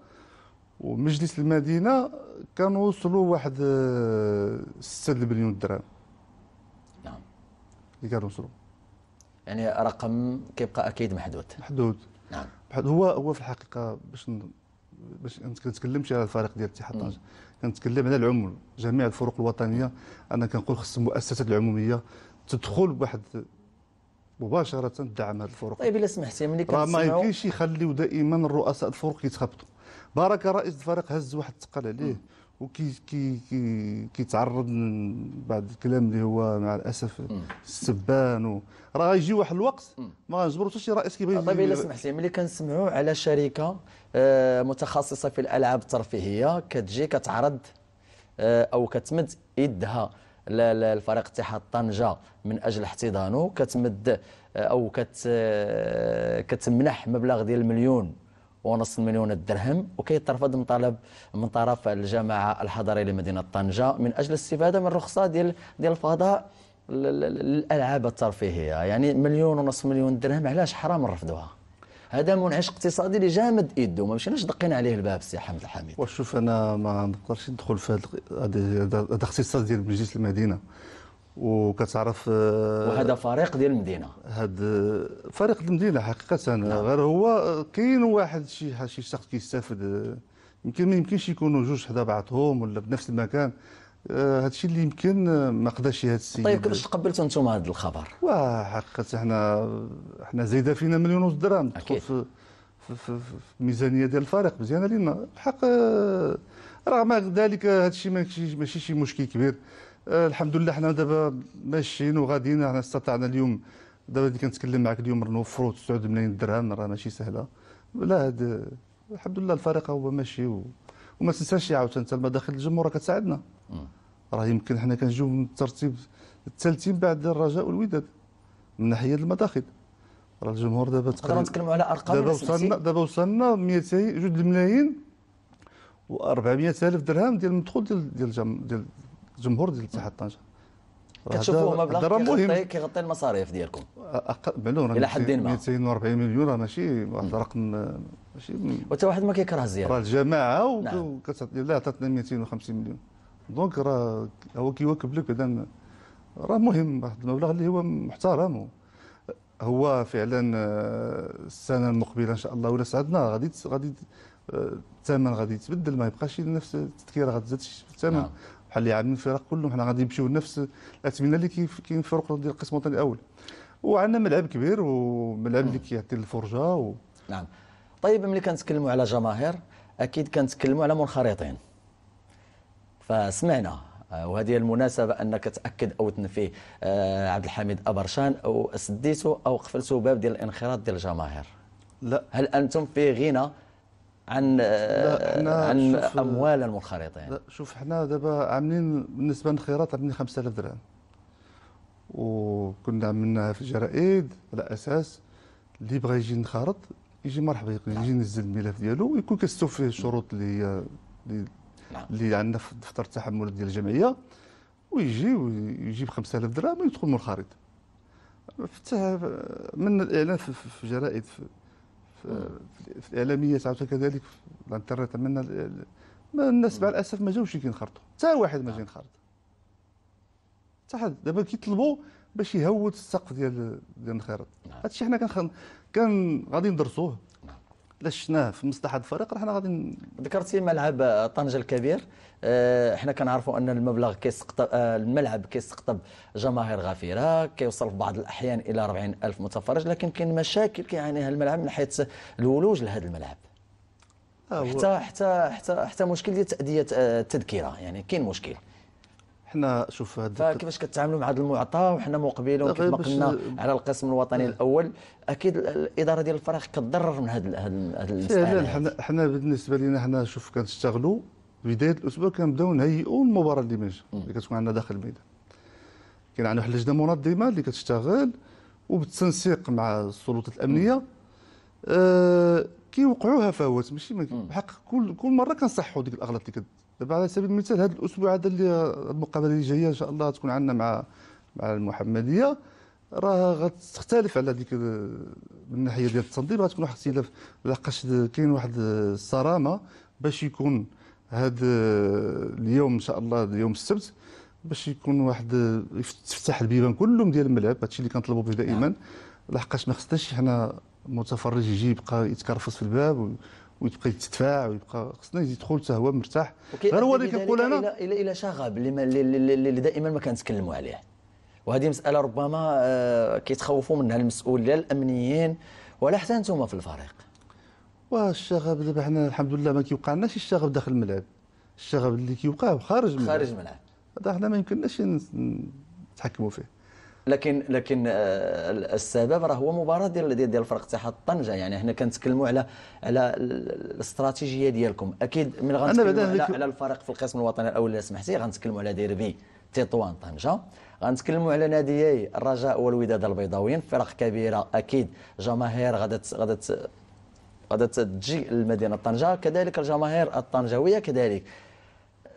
[SPEAKER 2] ومجلس المدينه كنوصلوا واحد 6 آه، مليون درهم
[SPEAKER 1] نعم اللي كنوصلوا يعني رقم كيبقى اكيد محدود
[SPEAKER 2] محدود نعم بحال هو هو في الحقيقه باش باش انت كنتكلمش على الفريق ديال اتحاد طنجه كنتكلم على العموم جميع الفرق الوطنيه انا كنقول خص المؤسسات العموميه تدخل بواحد مباشره تدعم هذه الفرق طيب
[SPEAKER 1] الا سمحتي ملي كنسمعوا ما يمكنش
[SPEAKER 2] يخليو دائما الرؤساء الفرق يتخبطوا بارك رئيس الفريق هز واحد الثقل عليه وكي كي كي كيتعرض بعض الكلام اللي هو مع الاسف السبان راه غيجي واحد الوقت ما حتى شي رئيس كيبغي طيب الا سمحتي
[SPEAKER 1] ملي كنسمعوا على شركه آه، متخصصه في الالعاب الترفيهيه كتجي كتعرض آه، او كتمد يدها للفريق اتحاد طنجه من اجل احتضانه كتمد آه، او كت كتمنح مبلغ ديال مليون ونص مليون الدرهم وكيترفض من طلب من طرف الجماعه الحضري لمدينة طنجة من أجل الاستفادة من الرخصة ديال ديال الفضاء للالعاب الترفيهية يعني مليون ونص مليون درهم علاش حرام نرفضوها هذا منعش اقتصادي اللي جامد ايدو ما مشيناش دقينا عليه الباب سي حمد الحميد
[SPEAKER 2] وشوف انا ما نقدرش ندخل في هذا هذا اختصاص ديال مجلس المدينه وكتعرف آه، وهذا فريق ديال المدينه هذا آه، فريق المدينه حقيقه آه، نعم. غير هو كاين واحد شي شي شخص كيستافد يمكن ما يمكنش يكونوا جوج حدا بعضهم ولا بنفس المكان هذا الشيء اللي يمكن ما قداش هذا
[SPEAKER 1] السيد طيب كيفاش تقبلتوا انتم هذا الخبر؟
[SPEAKER 2] وحقيقه احنا احنا زايده فينا مليون ونص درهم تدخل في في الميزانيه ديال الفريق مزيانه لينا الحق رغم ذلك هذا الشيء ماشي شي مشكل كبير آه، الحمد لله حنا دابا ماشيين وغاديين حنا استطعنا اليوم دابا اللي كنتكلم معك اليوم نوفروا 9 ملايين درهم راه ماشي سهله لا هاد الحمد لله الفريق هو ماشي و... وما تنساش عاوتاني انت المداخل الجمهور راه كتساعدنا راه يمكن حنا كنجيو من الترتيب الثالثين بعد الرجاء والوداد من ناحيه المداخل راه الجمهور دابا تقريبا نتكلموا على ارقام دابا وصلنا دابا وصلنا 200 جوج ملايين و 400000 درهم ديال المدخول ديال ديال ديال جمهور ديال اتحاد طنجه كتشوفوه مبلغ كيغطي
[SPEAKER 1] كيغطي المصاريف ديالكم
[SPEAKER 2] معلوم الى حد ما 240 مليون راه ماشي واحد الرقم ماشي وحتى واحد ما كيكره الزياره راه
[SPEAKER 1] الجماعه نعم.
[SPEAKER 2] وكتعطي لا عطاتنا 250 مليون دونك راه هو كيواكب لك بعدا راه مهم واحد المبلغ اللي هو محترم هو فعلا آه، السنه المقبله ان شاء الله ولا سعدنا غادي غادي آه، الثمن غادي يتبدل ما يبقاش نفس التذكره غتزاد الثمن بحال اللي يعني عاملين الفرق كلهم حنا غادي نمشيو لنفس الاثمنه اللي كاين في الفرق ديال القسم الوطني الاول وعندنا ملعب كبير وملعب اللي كيعطي
[SPEAKER 1] الفرجه و... نعم طيب ملي كنتكلموا على جماهير اكيد كنتكلموا على منخرطين فسمعنا آه، وهذه المناسبة أنك تأكد أو تنفيه آه، عبد الحميد أبرشان أو سديتو أو قفلتو باب ديال الانخراط ديال الجماهير لا هل أنتم في غنى عن آه، عن
[SPEAKER 2] اموال المنخرطه يعني شوف حنا دابا عاملين بالنسبه للانخراط عاملين 5000 درهم وكنا عملناها في الجرائد على اساس اللي بغى يجي ينخرط يجي مرحبا يجي ينزل الملف ديالو ويكون كيستوف فيه الشروط اللي هي نعم. اللي عندنا في دفتر التحملات ديال الجمعيه ويجي ويجيب 5000 درهم ويدخل منخرط من الاعلان في الجرائد في الاعلاميه ساعات كذلك الانترنت نتمنى الناس مع الاسف ما جاوش كينخرطوا حتى واحد ما جا ينخرط حتى حد دابا كيطلبوا باش يهود السقف ديال ديال الانخراط نعم. الشيء حنا
[SPEAKER 1] كان غادي ندرسوه شفناه في مصلحه الفريق رحنا غادي ذكرتي ملعب آه، طنجه الكبير احنا آه، كنعرفوا ان المبلغ كيسقطب آه، الملعب كيسقطب جماهير غفيره كيوصل في بعض الاحيان الى 40000 متفرج لكن كاين مشاكل كيعانيها الملعب من حيث الولوج لهذا الملعب حتى حتى حتى حتى مشكل ديال تاديه التذكره يعني كاين مشكل حنا شوف هذا كيفاش كتعاملوا مع هذا المعطى وحنا مقبلين كما قلنا على القسم الوطني الاول اكيد الاداره ديال الفريق كتضرر من هذا هذا المستعمل
[SPEAKER 2] حنا حنا بالنسبه لنا حنا شوف كنشتغلوا بدايه الاسبوع كنبداو نهيئوا المباراه اللي ماشي اللي كتكون عندنا داخل الميدان كاين عندنا واحد اللجنه منظمه اللي كتشتغل وبالتنسيق مع السلطات الامنيه آه كيوقعوها فوات ماشي بحق كل كل مره كنصحوا ديك الاغلاط اللي دابا على سبيل المثال هذا الاسبوع هذا اللي المقابله اللي جايه ان شاء الله تكون عندنا مع مع المحمديه راه غتختلف على ديك من الناحيه ديال التنظيم غتكون واحد الاختلاف لاقاش كاين واحد الصرامه باش يكون هذا اليوم ان شاء الله اليوم السبت باش يكون واحد تفتح البيبان كلهم ديال الملعب هادشي اللي كنطلبوا به دائما نعم. لاحقاش ما خصناش حنا متفرج يجي يبقى يتكرفص في الباب ويبقى يتدفع ويبقى خصنا يدخل حتى هو
[SPEAKER 1] مرتاح غير هو اللي كنقول انا الى الى شغب اللي دائما ما كنتكلموا عليه وهذه مساله ربما آه، كيتخوفوا منها المسؤول لا الامنيين ولا حتى انتم في الفريق
[SPEAKER 2] والشغب دابا حنا الحمد لله ما كيوقع لناش الشغب داخل الملعب الشغب اللي كيوقع خارج الملعب خارج الملعب هذا حنا ما يمكنناش
[SPEAKER 1] نتحكموا فيه لكن لكن آه، السبب راه هو مباراه ديال ديال فرق اتحاد طنجه يعني حنا كنتكلموا على على الاستراتيجيه ديالكم اكيد من غنتكلموا على, على الفريق في القسم الوطني الاول الا سمحتي غنتكلموا على ديربي تطوان طنجه غنتكلموا على ناديي الرجاء والوداد البيضاويين فرق كبيره اكيد جماهير غادا غادا غادا تجي لمدينه طنجه كذلك الجماهير الطنجاويه كذلك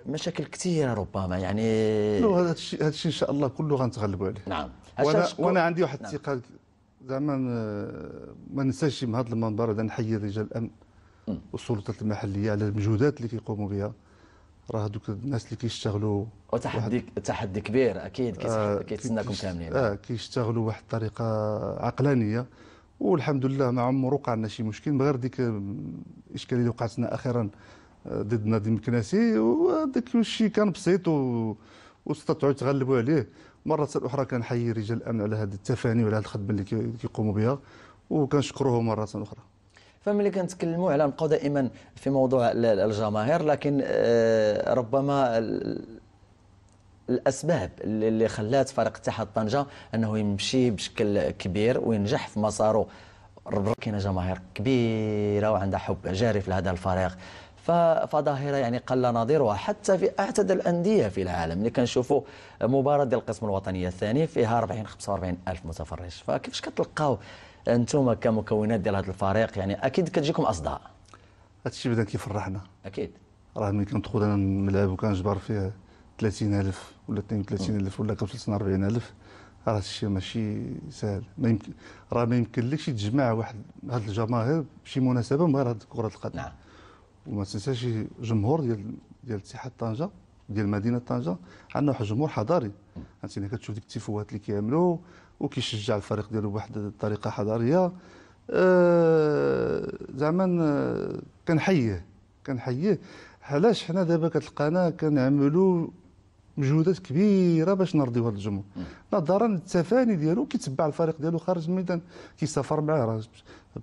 [SPEAKER 1] مشاكل كثيره ربما يعني هذا الشيء هذا الشيء ان شاء الله كله غنتغلبوا عليه نعم وانا وانا عندي واحد نعم.
[SPEAKER 2] الثقه نعم. زعما ما ننساش من هذا المنبر هذا نحيي رجال الامن والسلطات المحليه على المجهودات اللي كيقوموا بها راه هذوك الناس اللي كيشتغلوا وتحدي تحدي كبير اكيد آه، كيتسناكم كاملين اه كيشتغلوا بواحد الطريقه عقلانيه والحمد لله ما عمره وقع لنا شي مشكل من غير ديك الاشكاليه اللي وقعت لنا اخيرا ضد نادي المكناسي وهذاك الشيء كان بسيط و... واستطاعوا يتغلبوا عليه مرة أخرى كنحيي رجال الأمن على هذه التفاني وعلى هذه الخدمة اللي كيقوموا بها وكنشكروه
[SPEAKER 1] مرة أخرى فملي كنتكلموا على نبقاو دائما في موضوع الجماهير لكن آه، ربما الاسباب اللي خلات فريق اتحاد طنجه انه يمشي بشكل كبير وينجح في مساره كاينه جماهير كبيره وعندها حب جاري في هذا الفريق فظاهره يعني قل نظيرها حتى في اعتدى الانديه في العالم اللي كنشوفوا مباراه ديال القسم الوطني الثاني فيها 40 45 الف متفرج فكيفاش كتلقاو انتم كمكونات ديال هذا الفريق يعني اكيد كتجيكم اصداء هذا الشيء بدا كيفرحنا اكيد راه
[SPEAKER 2] ملي كندخل انا الملعب وكنجبر فيه 30000 ولا 32000 ولا 45000 راه الشيء ماشي سهل ما يمكن راه ما يمكنلكش تجمع واحد هذه الجماهير بشي مناسبه من غير هذه كره القدم نعم. وما تنساش جمهور ديال ديال اتحاد طنجه ديال مدينه طنجه عندنا واحد الجمهور حضاري انت كتشوف ديك التيفوهات اللي كيعملوا وكيشجع الفريق ديالو بواحد الطريقه حضاريه أه زعما كنحييه كنحييه علاش حنا دابا كتلقانا كنعملوا مجهودات كبيره باش نرضيو هذا الجمهور نظرا للتفاني ديالو كيتبع الفريق ديالو خارج الميدان كيسافر معاه راه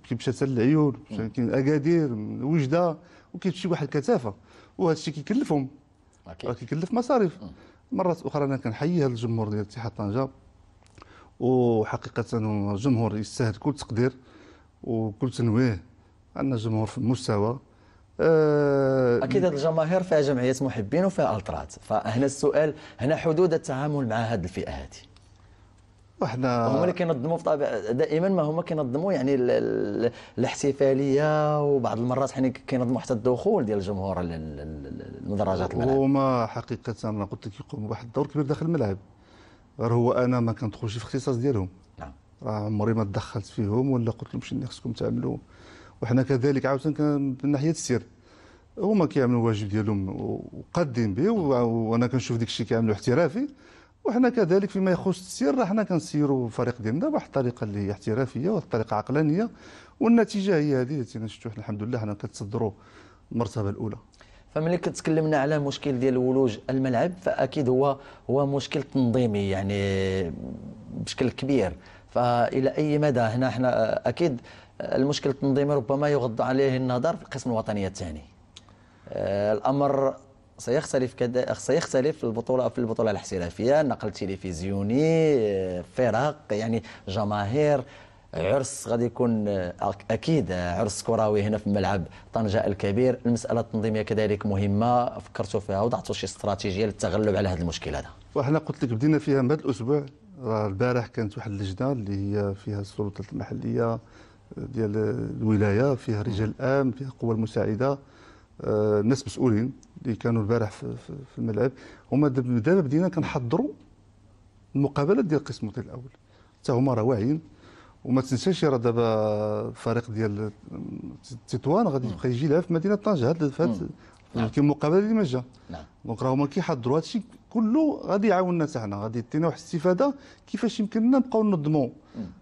[SPEAKER 2] كيمشى حتى للعيون اكادير وجده وكيمشي واحد الكثافه وهذا الشيء كيكلفهم كيكلف مصاريف مرات اخرى انا كنحيي هذا الجمهور ديال اتحاد طنجه وحقيقه الجمهور يستاهل كل تقدير
[SPEAKER 1] وكل تنويه ان الجمهور في المستوى آه، اكيد هذه الجماهير فيها جمعيات محبين وفيها الترات فهنا السؤال هنا حدود التعامل مع هذه الفئه هذه وحنا هما اللي كينظموا في دائما ما هما كينظموا يعني الاحتفاليه وبعض المرات حنا كينظموا حتى الدخول ديال الجمهور
[SPEAKER 2] لمدرجات الملعب هما حقيقه انا قلت لك يقوموا بواحد الدور كبير داخل الملعب غير هو انا ما كندخلش في اختصاص ديالهم نعم راه عمري ما تدخلت فيهم ولا قلت لهم شنو خصكم تعملوا وحنا كذلك عاوتاني من ناحيه السير هما كيعملوا الواجب ديالهم وقادين به وانا كنشوف داك الشيء كيعملوا احترافي وحنا كذلك فيما يخص السير حنا كنسيروا الفريق ديالنا بواحد الطريقه اللي هي احترافيه وواحد الطريقه عقلانيه
[SPEAKER 1] والنتيجه هي هذه التي شفتوا الحمد لله حنا كنتصدروا المرتبه الاولى فملي كتكلمنا على مشكل ديال ولوج الملعب فاكيد هو هو مشكل تنظيمي يعني بشكل كبير فالى اي مدى هنا حنا اكيد المشكل التنظيمي ربما يغض عليه النظر في القسم الوطني الثاني آه، الامر سيختلف كذا سيختلف البطوله في البطوله الاحترافيه نقل تلفزيوني فرق يعني جماهير عرس غادي يكون اكيد عرس كروي هنا في ملعب طنجه الكبير المساله التنظيميه كذلك مهمه فكرتوا فيها وضعتوا شي استراتيجيه للتغلب على هذا المشكل هذا
[SPEAKER 2] وحنا قلت لك بدينا فيها من هذا الاسبوع البارح كانت واحد اللجنه اللي هي فيها السلطات المحليه آه، ديال الولايه فيها رجال الامن فيها القوى المساعده الناس آه، مسؤولين اللي كانوا البارح في, في الملعب هما دابا بدينا كنحضروا المقابله ديال القسم الاول حتى هما راه واعيين وما تنساش راه دابا الفريق ديال تطوان غادي يبقى يجي لها في مدينه طنجه هاد فهاد نعم. المقابله اللي ما جا دونك راه هما كيحضروا هذا الشيء كله غادي يعاوننا حتى حنا غادي يعطينا واحد الاستفاده كيفاش يمكن لنا نبقاو ننظموا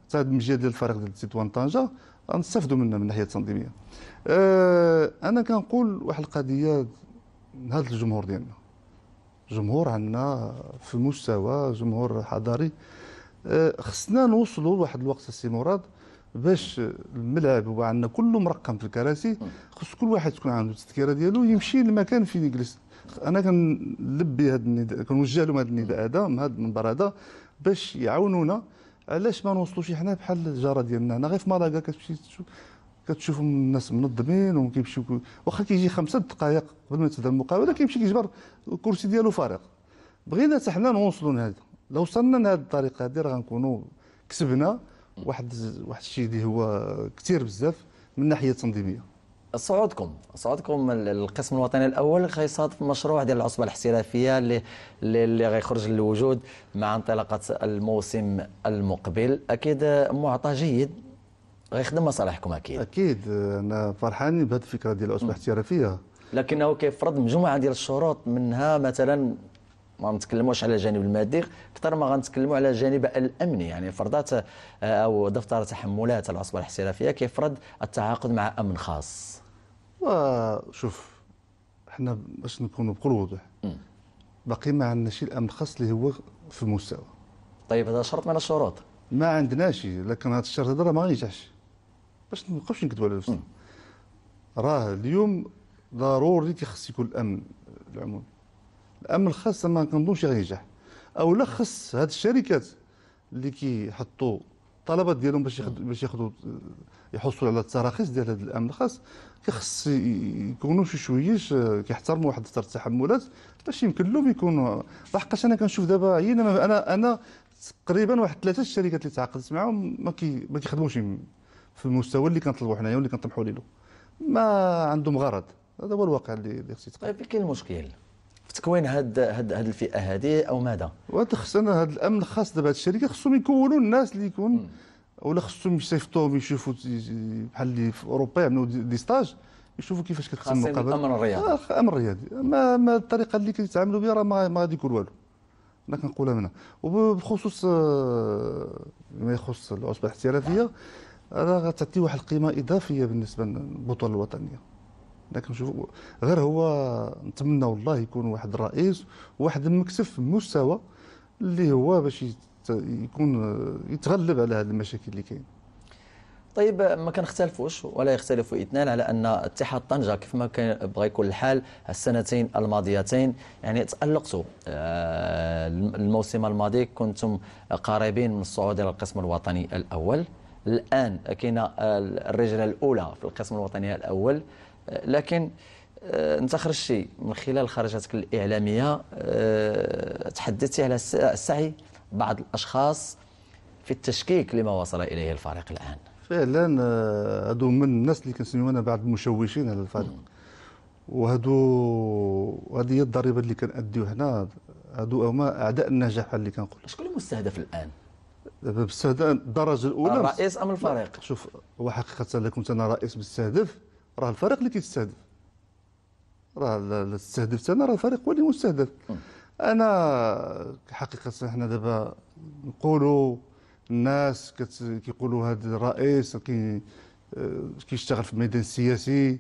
[SPEAKER 2] حتى هاد المجيه ديال الفريق ديال تطوان طنجه غنستافدوا منها من الناحيه التنظيميه آه، انا كنقول واحد القضيه هذا الجمهور ديالنا جمهور عندنا في المستوى جمهور حضاري آه، خصنا نوصلوا لواحد الوقت السي مراد باش الملعب هو عندنا كله مرقم في الكراسي خص كل واحد تكون عنده التذكره ديالو يمشي للمكان فين يجلس انا كنلبي هذا النداء كنوجه لهم هذا النداء هذا من هذا المنبر هذا باش يعاونونا علاش ما نوصلوش حنا بحال الجاره ديالنا هنا غير في مالاكا كتمشي تشوف كتشوف الناس منظمين وكيمشيو واخا كيجي خمسة دقائق قبل ما تبدا المقاوله كيمشي كيجبر الكرسي ديالو فارغ بغينا حتى حنا نوصلوا لهذا لو وصلنا لهذه الطريقه هذه راه غنكونوا كسبنا واحد واحد الشيء اللي هو كثير
[SPEAKER 1] بزاف من ناحيه التنظيمية صعودكم صعودكم القسم الوطني الاول غيصادف مشروع ديال العصبه الاحترافيه اللي اللي غيخرج للوجود مع انطلاقه الموسم المقبل اكيد معطى جيد غيخدم مصالحكم اكيد اكيد انا فرحان بهذه الفكره ديال العصبه الاحترافيه لكنه كيفرض مجموعه ديال الشروط منها مثلا ما نتكلموش على الجانب المادي اكثر ما غنتكلموا على الجانب الامني يعني فرضات آه، او دفتر تحملات العصبه الاحترافيه كيفرض التعاقد مع امن خاص
[SPEAKER 2] وشوف حنا باش نكونوا بكل وضوح باقي ما عندناش الامن الخاص اللي هو في المستوى
[SPEAKER 1] طيب هذا شرط من الشروط
[SPEAKER 2] ما عندناش لكن هذا الشرط هذا ما غينجحش باش ما نبقاوش نكذبوا على نفسنا راه اليوم ضروري تيخص يكون الامن العمومي الامن الخاص ما كنظنش غينجح او لا خص هاد الشركات اللي كيحطوا الطلبات ديالهم باش يخدو باش ياخذوا يحصلوا على التراخيص ديال هذا الامن الخاص كيخص يكونوا شي شويش كيحترموا واحد التحملات باش يمكن لهم يكونوا لحقاش انا كنشوف دابا هي انا انا تقريبا واحد ثلاثه الشركات اللي تعاقدت معاهم ما كي ما كيخدموش في المستوى اللي كنطلبوا حنايا واللي كنطمحوا له ما عندهم غرض هذا هو الواقع اللي خصني طيب فين كاين المشكل في تكوين هاد هاد هاد الفئه هذه او ماذا؟ خصنا هذا الامن الخاص دابا هاد الشركه خصهم يكونوا الناس اللي يكون ولا خصهم يصيفطوهم يشوفوا بحال اللي في اوروبا يعملوا دي ستاج يشوفوا كيفاش كتخدم المقابله الامر الرياضي آه امر رياضي ما, ما الطريقه اللي كيتعاملوا بها راه ما غادي يكون والو انا كنقولها منها وبخصوص آه، ما يخص العصبه الاحترافيه راه غتعطي واحد القيمه اضافيه بالنسبه للبطوله الوطنيه لكن شوف غير هو نتمنى والله يكون واحد الرئيس واحد في مستوى اللي هو باش يكون يتغلب على هذه المشاكل اللي كاين
[SPEAKER 1] طيب ما كنختلفوش ولا يختلف اثنان على ان اتحاد طنجه كيف ما كان بغى يكون الحال السنتين الماضيتين يعني تالقتوا آه، الموسم الماضي كنتم قريبين من الصعود الى القسم الوطني الاول الان كاينه آه، الرجله الاولى في القسم الوطني الاول آه، لكن آه، انت خرجتي من خلال خرجاتك الاعلاميه تحدثتي على سعي بعض الاشخاص في التشكيك لما وصل اليه الفريق الان
[SPEAKER 2] فعلا هادو من الناس اللي كنسميو انا بعض المشوشين على الفريق وهادو هذه هي الضريبه اللي كنأديو هنا هادو هما اعداء النجاح اللي كنقول شكون المستهدف الان بالسهدان الدرجه الاولى الرئيس ام الفريق شوف هو حقيقه الا كنت انا رئيس مستهدف راه الفريق اللي كيستهدف راه استهدفت انا راه الفريق هو اللي مستهدف انا حقيقه حنا دابا نقولوا الناس كيقولوا هذا الرئيس كي كيشتغل في الميدان السياسي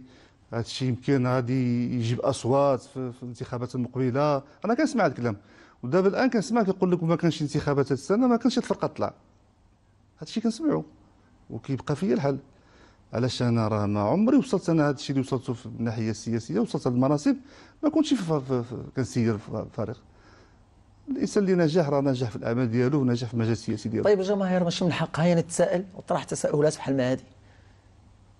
[SPEAKER 2] هذا الشيء يمكن غادي يجيب اصوات في الانتخابات المقبله انا كنسمع الكلام ودابا الان كنسمع كيقول لك ما كانش انتخابات هذه السنه ما كانش الفرقه طلع هادشي كنسمعو وكيبقى فيا الحل علاش انا راه ما عمري وصلت انا هذا الشيء اللي وصلته في الناحيه السياسيه وصلت المناصب ما كنتش كنسير فريق الانسان اللي نجح راه نجح في الاعمال ديالو ونجح في المجال السياسي ديالو طيب
[SPEAKER 1] الجماهير ماشي من حقها هي تسائل وطرح تساؤلات بحال ما هذه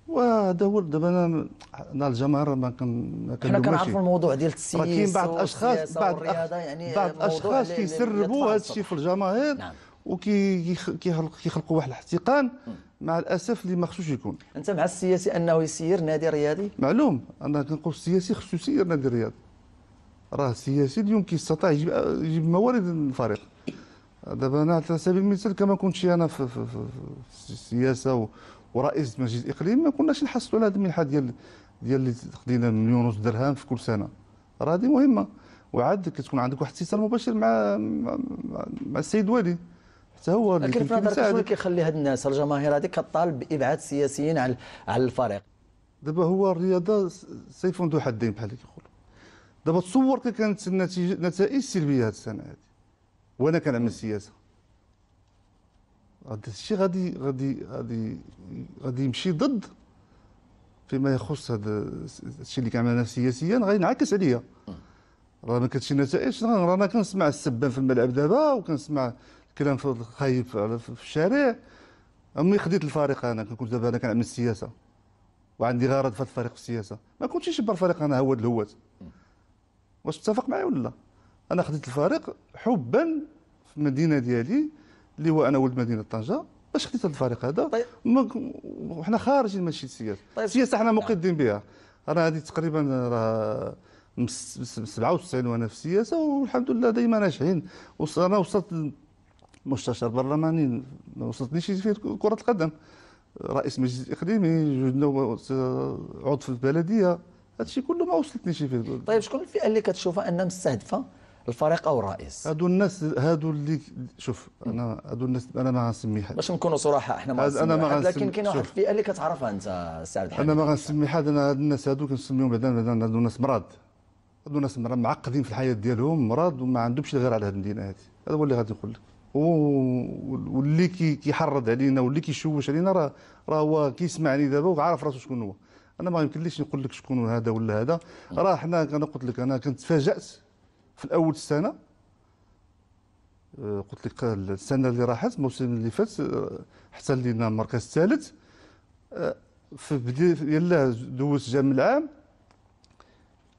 [SPEAKER 2] ودور دابا انا انا الجماهير ما كان حنا كنعرفوا الموضوع ديال السياسه ولكن بعض الاشخاص بعض يعني بعض الاشخاص كيسربوا هذا الشيء في الجماهير نعم. وكيخلقوا واحد الاحتقان مع الاسف اللي ما خصوش يكون
[SPEAKER 1] انت مع السياسي انه يسير نادي رياضي
[SPEAKER 2] معلوم انا كنقول السياسي خصو يسير نادي رياضي راه السياسي اليوم كيستطيع يجيب, يجيب موارد الفريق دابا انا على سبيل المثال كما كنت انا في, في, في, في السياسه ورئيس مجلس الاقليم ما كناش نحصلوا على هذه المنحه ديال ديال اللي تخدينا مليون ونص درهم في كل سنه راه هذه مهمه وعاد كتكون عندك واحد الاتصال مباشر مع مع السيد ولي حتى هو اللي لكن في نظرك شنو
[SPEAKER 1] كيخلي هاد الناس الجماهير هذيك كطالب بابعاد سياسيين على على الفريق دابا هو الرياضه سيف ذو حدين بحال اللي كيقولوا
[SPEAKER 2] دابا تصور كانت النتائج سلبيه هذه السنه هذه وانا كنعمل سياسه هذا الشيء غادي غادي غادي غادي يمشي ضد فيما يخص هذا الشيء اللي كنعمل انا سياسيا غينعكس عليا راه ما كانتش نتائج رانا كنسمع السبان في الملعب دابا وكنسمع الكلام في الخايب في الشارع امي خديت الفريق انا كنت دابا انا كنعمل السياسه وعندي غرض في الفريق في السياسه ما كنتش شبر الفريق انا هواد الهواد واش تتفق معايا ولا لا انا خديت الفريق حبا في المدينه ديالي اللي هو انا ولد مدينه طنجه باش خديت الفريق هذا طيب وحنا خارجين من السياسه طيب السياسه حنا نعم. مقدمين بها انا هذه تقريبا راه 97 وانا في السياسه والحمد لله دائما ناجحين انا وصلت مستشار برلماني ما وصلتنيش في كره القدم رئيس مجلس اقليمي عضو في البلديه هادشي كله ما وصلتنيش فيه
[SPEAKER 1] طيب شكون الفئه اللي كتشوفها انها مستهدفه الفريق او الرئيس
[SPEAKER 2] هادو الناس هادو اللي شوف انا هادو الناس انا ما غنسمي حد باش نكونوا
[SPEAKER 1] صراحه احنا ما انا ما غنسمي لكن كاين واحد الفئه اللي كتعرفها انت سعد انا ما
[SPEAKER 2] غنسمي حد انا هاد الناس هادو كنسميهم بعدا هادو الناس مراد هادو الناس معقدين في الحياه ديالهم مراد وما عندهمش غير على هاد المدينه هادي هذا هو اللي غادي نقول لك واللي كيحرض علينا واللي كيشوش علينا راه راه هو كيسمعني دابا وعارف راسو شكون هو انا ما يمكنليش نقول لك شكون هذا ولا هذا راه حنا انا قلت لك انا كنت تفاجات في الاول السنه آه، قلت لك السنه اللي راحت الموسم اللي فات آه، حتى لينا المركز الثالث آه، في بدايه يلا دوزت جام العام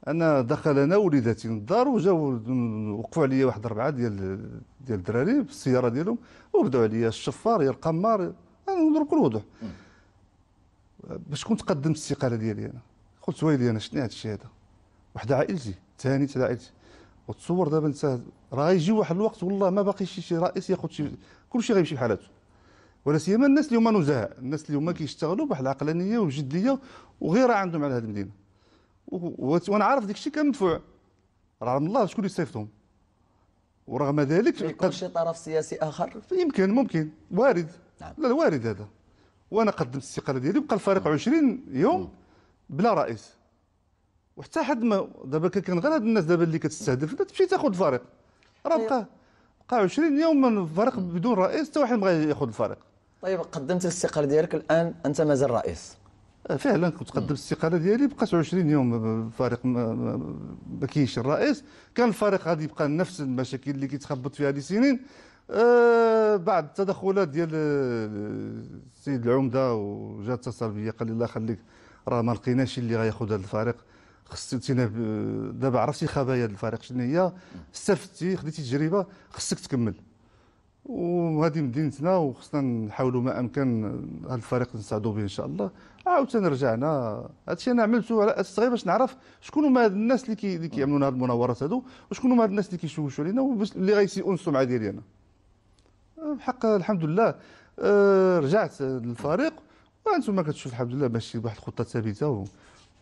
[SPEAKER 2] انا دخل انا وليداتي للدار وجاو وقفوا عليا واحد اربعه ديال ديال الدراري بالسياره ديالهم وبداو عليا الشفار يا القمار انا نضرب بكل وضوح باش كنت قدمت الاستقاله ديالي انا قلت ويلي انا شنو هذا الشيء هذا وحده عائلتي ثاني تاع عائلتي وتصور دابا انت راه يجي واحد الوقت والله ما باقيش شي رئيس ياخذ شي كل شيء غيمشي بحالاته ولا سيما الناس اليوم نزهاء الناس اليوم كيشتغلوا بواحد العقلانيه وجديه وغير عندهم على هذه المدينه وانا عارف داك الشيء كان مدفوع راه من الله شكون اللي صيفطهم ورغم ذلك يكون شي طرف سياسي اخر يمكن ممكن وارد نعم. لا وارد هذا وانا قدمت الاستقاله ديالي بقى الفريق 20 نعم. يوم نعم. بلا رئيس وحتى حد ما دابا كان غير هاد الناس دابا اللي كتستهدف تمشي تاخذ الفريق راه طيب. بقى بقى 20 يوم من فريق بدون
[SPEAKER 1] رئيس حتى واحد بغى ياخذ الفريق طيب قدمت الاستقاله ديالك الان انت مازال رئيس
[SPEAKER 2] آه، فعلا كنت قدمت الاستقاله ديالي بقى 20 يوم الفريق ما كاينش الرئيس كان الفريق غادي يبقى نفس المشاكل اللي كيتخبط فيها هذه السنين آه بعد التدخلات ديال آه، السيد العمده وجات اتصل بيا قال لي الله يخليك راه ما لقيناش اللي غياخذ هذا الفريق خصنا دابا عرفتي خبايا الفريق شنو هي استفدتي خديتي تجربه خصك تكمل وهذه مدينتنا وخصنا نحاولوا ما امكن هذا الفريق نساعدوا به ان شاء الله عاوتاني رجعنا هذا الشيء انا عملته على اساس غير باش نعرف شكون هما هاد الناس اللي كي اللي كيعملوا لنا هاد المناورات هادو وشكون هما هاد الناس اللي كيشوشوا علينا اللي غيسيئوا السمعه ديالي انا بحق الحمد لله آه، رجعت للفريق وانتم كتشوف الحمد لله ماشي بواحد الخطه ثابته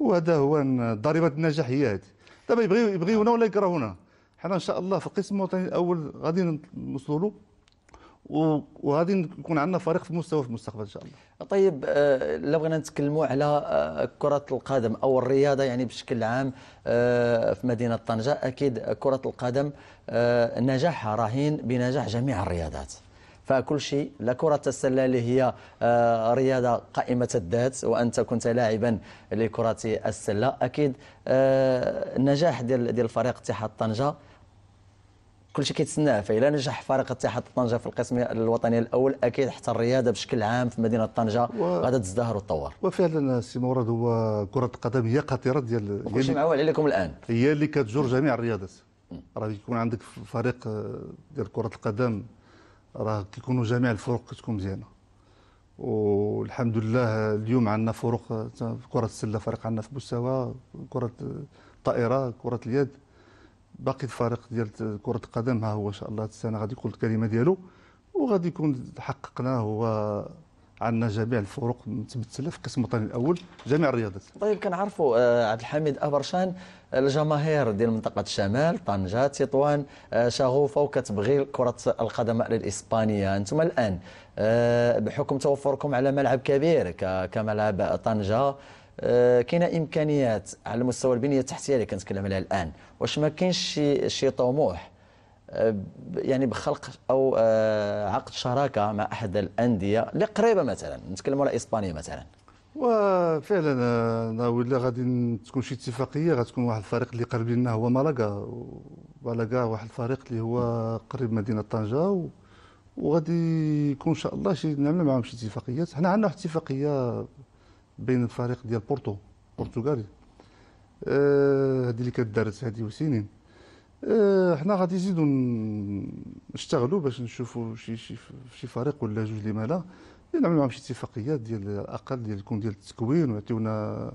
[SPEAKER 2] وهذا هو ضريبه النجاح هي هذه دابا يبغيو يبغيونا ولا يكرهونا حنا ان شاء الله في القسم الوطني الاول غادي نوصلوا وغادي يكون عندنا فريق في مستوى في المستقبل ان شاء الله.
[SPEAKER 1] طيب الا آه، بغينا نتكلموا على آه، كره القدم او الرياضه يعني بشكل عام آه، في مدينه طنجه اكيد كره القدم نجاحها رهين بنجاح جميع الرياضات. فكل شيء لا كرة السلة اللي هي آه، رياضة قائمة الذات وأنت كنت لاعبا لكرة السلة أكيد النجاح آه، ديال ديال فريق اتحاد طنجة كل شيء كيتسناه فإلا نجح فريق اتحاد طنجة في القسم الوطني الأول أكيد حتى الرياضة بشكل عام في مدينة طنجة و... غادي تزدهر وتطور
[SPEAKER 2] وفعلا سي مراد هو كرة القدم هي قطيرة ديال كلشي شيء معول
[SPEAKER 1] عليكم الآن هي اللي كتجر
[SPEAKER 2] جميع الرياضات راه يكون عندك فريق آه، ديال كرة القدم راه كيكونوا جميع الفرق كتكون مزيانه والحمد لله اليوم عندنا فروق كره السله فريق عندنا في مستوى كره الطائره كره اليد باقي الفريق ديال كره القدم ها هو ان شاء الله السنه غادي يقول الكلمه ديالو وغادي يكون حققنا هو عندنا جميع الفرق متمثله في قسم الوطني
[SPEAKER 1] الاول جميع الرياضات طيب كنعرفوا آه، عبد الحميد ابرشان آه، الجماهير ديال منطقه الشمال طنجه تطوان آه، شغوفه وكتبغي كره القدم الاسبانيه انتم الان بحكم توفركم على ملعب كبير كملعب طنجه كاينه امكانيات على مستوى البنيه التحتيه اللي كنتكلم عليها الان واش ما كاينش شي طموح آه، يعني بخلق او آه، عقد شراكه مع احد الانديه اللي قريبه مثلا نتكلم على اسبانيا مثلا
[SPEAKER 2] وفعلا آه، ولا غادي تكون شي اتفاقيه غتكون واحد الفريق اللي قريب لنا هو مالاغا مالاغا واحد الفريق اللي هو قريب مدينه طنجه وغادي يكون ان شاء الله شي نعمل معاهم شي اتفاقيات حنا عندنا واحد الاتفاقيه بين الفريق ديال بورتو البرتغالي هذه أه اللي كدارت هذه وسنين آه، حنا غادي نزيدو نشتغلوا باش نشوفوا شي شي فريق ولا جوج لما لا نعملوا معهم شي اتفاقيات ديال الاقل ديال يكون ديال التكوين ويعطيونا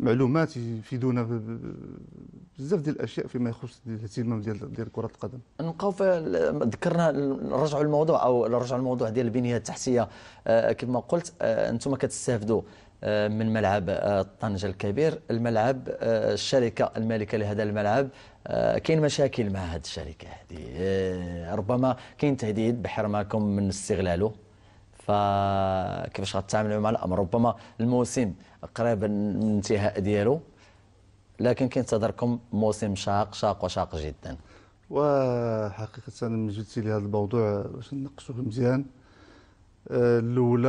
[SPEAKER 2] معلومات يفيدونا بزاف ديال الاشياء فيما يخص الاهتمام ديال ديال كره القدم
[SPEAKER 1] نبقاو ذكرنا نرجعوا الموضوع او نرجعوا الموضوع ديال البنيه التحتيه آه، كما قلت آه، انتم كتستافدوا آه، من ملعب آه، طنجة الكبير الملعب آه، الشركة المالكة لهذا الملعب كاين مشاكل مع هذه الشركة هذه ربما كاين تهديد بحرمكم من استغلاله فكيفاش غتعاملوا مع الامر ربما الموسم قريب من الانتهاء ديالو لكن كينتظركم موسم شاق شاق وشاق جدا
[SPEAKER 2] وحقيقه مجلتي لهذا الموضوع باش نناقشوه مزيان الاولى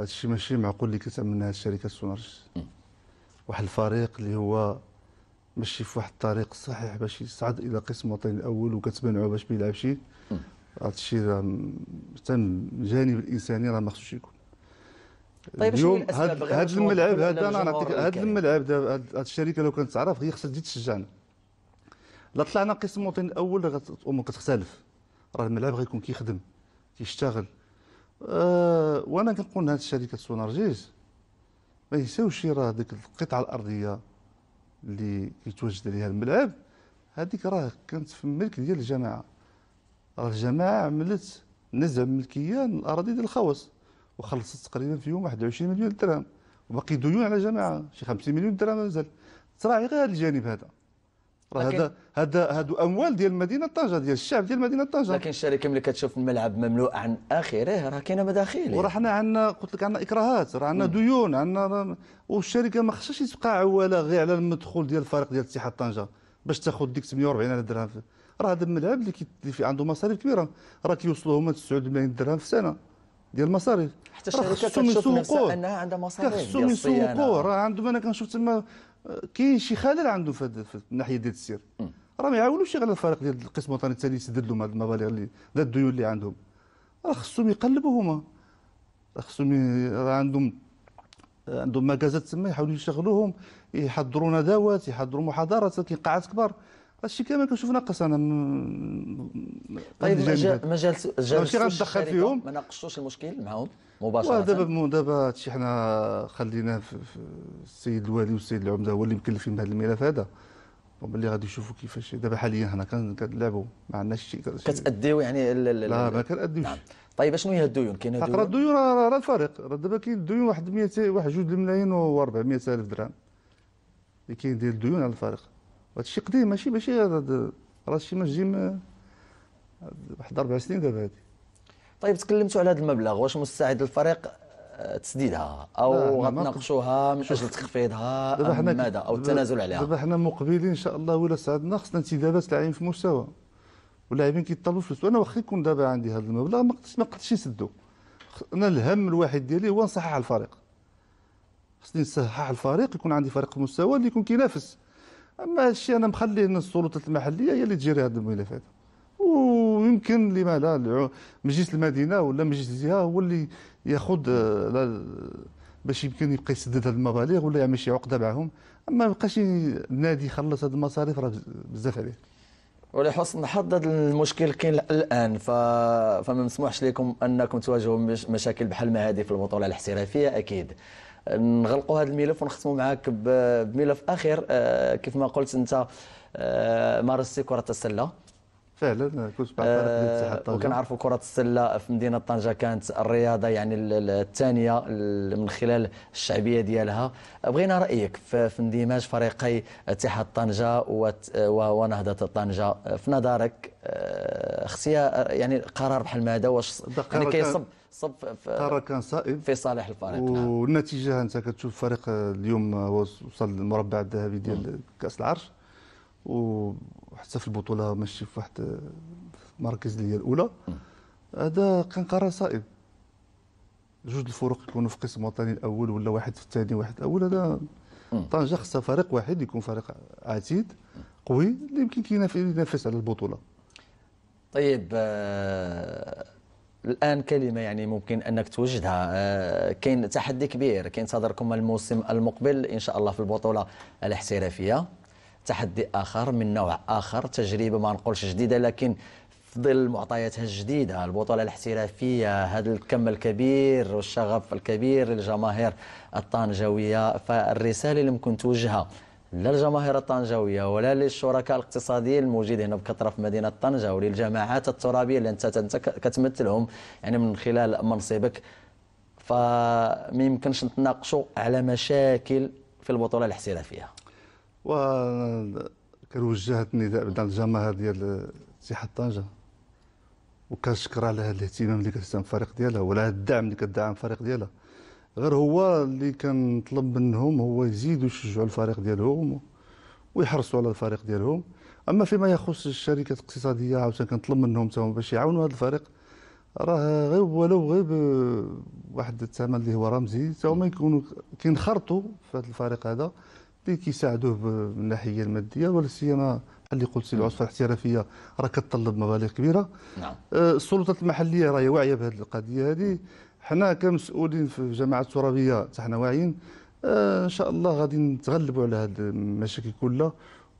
[SPEAKER 2] هادشي ماشي معقول اللي كتعمل الشركه سونارش واحد الفريق اللي هو ماشي في واحد الطريق الصحيح باش يصعد الى قسم الوطني الاول وكتبانعو باش ما يلعبش هادشي راه حتى الجانب الانساني راه ما خصوش يكون طيب اليوم هاد الملعب هذا انا نعطيك هاد الملعب هاد الشركه لو كانت تعرف هي خصها تجي تشجعنا لا طلعنا قسم الوطني الاول الامور كتختلف راه الملعب غيكون كيخدم كيشتغل آه، وانا كنقول هذه الشركه سونارجيز ما ينساوش راه ديك القطعه الارضيه اللي كيتواجد عليها الملعب هذيك راه كانت في الملك ديال الجماعه راه الجماعه عملت نزع الملكيه للاراضي ديال الخوص وخلصت تقريبا في يوم 21 مليون درهم وباقي ديون على الجماعه شي 50 مليون درهم مازال تراعي غير هذا الجانب هذا هذا هذا هادو اموال ديال مدينه طنجه ديال الشعب ديال مدينه طنجه لكن الشركه ملي كتشوف الملعب مملوء عن اخره راه كاينه مداخيل وراه حنا عندنا قلت لك عندنا اكراهات راه عندنا ديون عندنا والشركه ما خصهاش تبقى عواله غير على المدخول ديال الفريق ديال اتحاد طنجه باش تاخذ ديك 840 درهم راه هذا الملعب اللي كي عنده مصاريف كبيره راه كيوصلوا هما 9 ملايين درهم في السنه ديال المصاريف حتى الشركه كتشوف نفسها انها عندها مصاريف ديال يسوقوه راه عندهم انا كنشوف تما كاين شي خلل عنده في, الناحيه ديال السير راه ما يعاونوش غير الفريق ديال القسم الوطني الثاني يسدد لهم هذه المبالغ اللي الديون اللي عندهم راه خصهم يقلبوا هما خصهم راه عندهم عندهم مكازات تما يحاولوا يشغلوهم يحضروا ندوات يحضروا محاضرات كاين قاعات كبار هادشي كامل كنشوف ناقص انا م... طيب مجال مجال ماشي غندخل فيهم
[SPEAKER 1] ما ناقشتوش المشكل معاهم مباشره دابا
[SPEAKER 2] دابا هادشي حنا خليناه في السيد الوالي والسيد العمده هو اللي مكلفين بهذا الملف هذا هما اللي غادي يشوفوا كيفاش دابا حاليا حنا كنلعبوا ما عندناش شي كتاديو
[SPEAKER 1] يعني ال لا ما كناديوش نعم. طيب شنو هي الديون كاين الديون راه
[SPEAKER 2] الديون راه الفريق راه دابا كاين الديون واحد 200 واحد 2 ملايين و400 الف درهم اللي كاين ديال الديون على الفريق وهذا الشيء قديم ماشي ماشي راه هذا ما جيم واحد اربع سنين دابا هذه
[SPEAKER 1] طيب تكلمتوا على هذا المبلغ واش مستعد الفريق آه، تسديدها او غتناقشوها من اجل تخفيضها او ماذا او التنازل عليها دابا
[SPEAKER 2] حنا مقبلين ان شاء الله ولا سعدنا خصنا انتدابات لاعبين في مستوى واللاعبين كيطلبوا فلوس وانا واخا يكون دابا عندي هذا المبلغ ما قدرتش ما قدرتش نسدو انا الهم الواحد ديالي هو نصحح الفريق خصني نصحح الفريق يكون عندي فريق في مستوى اللي يكون كينافس اما هادشي انا مخليه السلطات المحليه هي اللي تجري هاد الملفات و ويمكن لما لا مجلس المدينه ولا مجلس الجهه هو اللي ياخذ آه، باش يمكن يبقى يسدد هذه المبالغ ولا يعمل شي عقده معهم اما ما بقاش النادي يخلص هذه المصاريف راه بزاف عليه
[SPEAKER 1] ولحسن حظ هذا المشكل كاين الان ف... فما مسموحش لكم انكم تواجهوا مش... مشاكل بحال ما هذه في البطوله الاحترافيه اكيد نغلقوا هذا الملف ونختموا معاك ب... بملف اخر آه كيف ما قلت انت آه مارستي كره السله فعلا كنت آه وكنعرفوا كره السله في مدينه طنجه كانت الرياضه يعني الثانيه من خلال الشعبيه ديالها بغينا رايك في اندماج فريقي اتحاد طنجه ونهضه طنجه في نظرك آه، اختيار يعني قرار بحال هذا واش يعني كيصب صب كان صائب في صالح الفريق نعم. والنتيجه انت كتشوف فريق
[SPEAKER 2] اليوم وصل للمربع الذهبي ديال كاس العرش و حتى في البطوله ماشي في واحد المراكز اللي هي الاولى هذا كان قرار صائب جوج الفرق يكونوا في قسم وطني الاول ولا واحد في الثاني واحد الاول هذا طنجه خصها فريق واحد يكون فريق عتيد قوي اللي يمكن ينافس على البطوله
[SPEAKER 1] طيب آه، الان كلمه يعني ممكن انك توجدها آه، كاين تحدي كبير كاين الموسم المقبل ان شاء الله في البطوله الاحترافيه تحدي آخر من نوع آخر تجربة ما نقولش جديدة لكن في ظل معطياتها الجديدة البطولة الاحترافية هذا الكم الكبير والشغف الكبير للجماهير الطنجاوية فالرسالة اللي ممكن توجهها لا للجماهير الطنجاويه ولا للشركاء الاقتصاديين الموجودين هنا بكثره في مدينه طنجه وللجماعات الترابيه اللي انت انت كتمثلهم يعني من خلال منصبك فما يمكنش نتناقشوا على مشاكل في البطوله الاحترافيه
[SPEAKER 2] وكنوجه النداء بعد الجماهير ديال اتحاد طنجه وكنشكر على الاهتمام اللي كتهتم الفريق ديالها وعلى الدعم اللي كتدعم الفريق ديالها غير هو اللي كنطلب منهم هو يزيدوا يشجعوا الفريق ديالهم ويحرصوا على الفريق ديالهم اما فيما يخص الشركات الاقتصاديه عاوتاني كنطلب منهم حتى باش يعاونوا هذا الفريق راه غير ولو غير بواحد الثمن اللي هو رمزي حتى هما يكونوا كينخرطوا في هذا الفريق هذا اللي كيساعدوه من الناحيه الماديه ولا سيما اللي قلت العصفه الاحترافيه راه كتطلب مبالغ كبيره نعم آه، السلطات المحليه راهي واعيه بهذه القضيه هذه حنا كمسؤولين في الجماعه الترابيه حتى حنا واعيين آه، ان شاء الله غادي نتغلبوا على هذه المشاكل كلها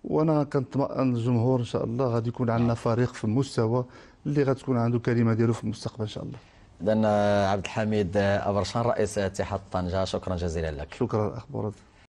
[SPEAKER 2] وانا كنطمئن الجمهور ان شاء الله غادي يكون عندنا نعم. فريق في المستوى اللي غتكون عنده كلمه ديالو في المستقبل ان شاء الله
[SPEAKER 1] اذا آه، عبد الحميد ابرشان رئيس اتحاد طنجه شكرا جزيلا لك شكرا اخ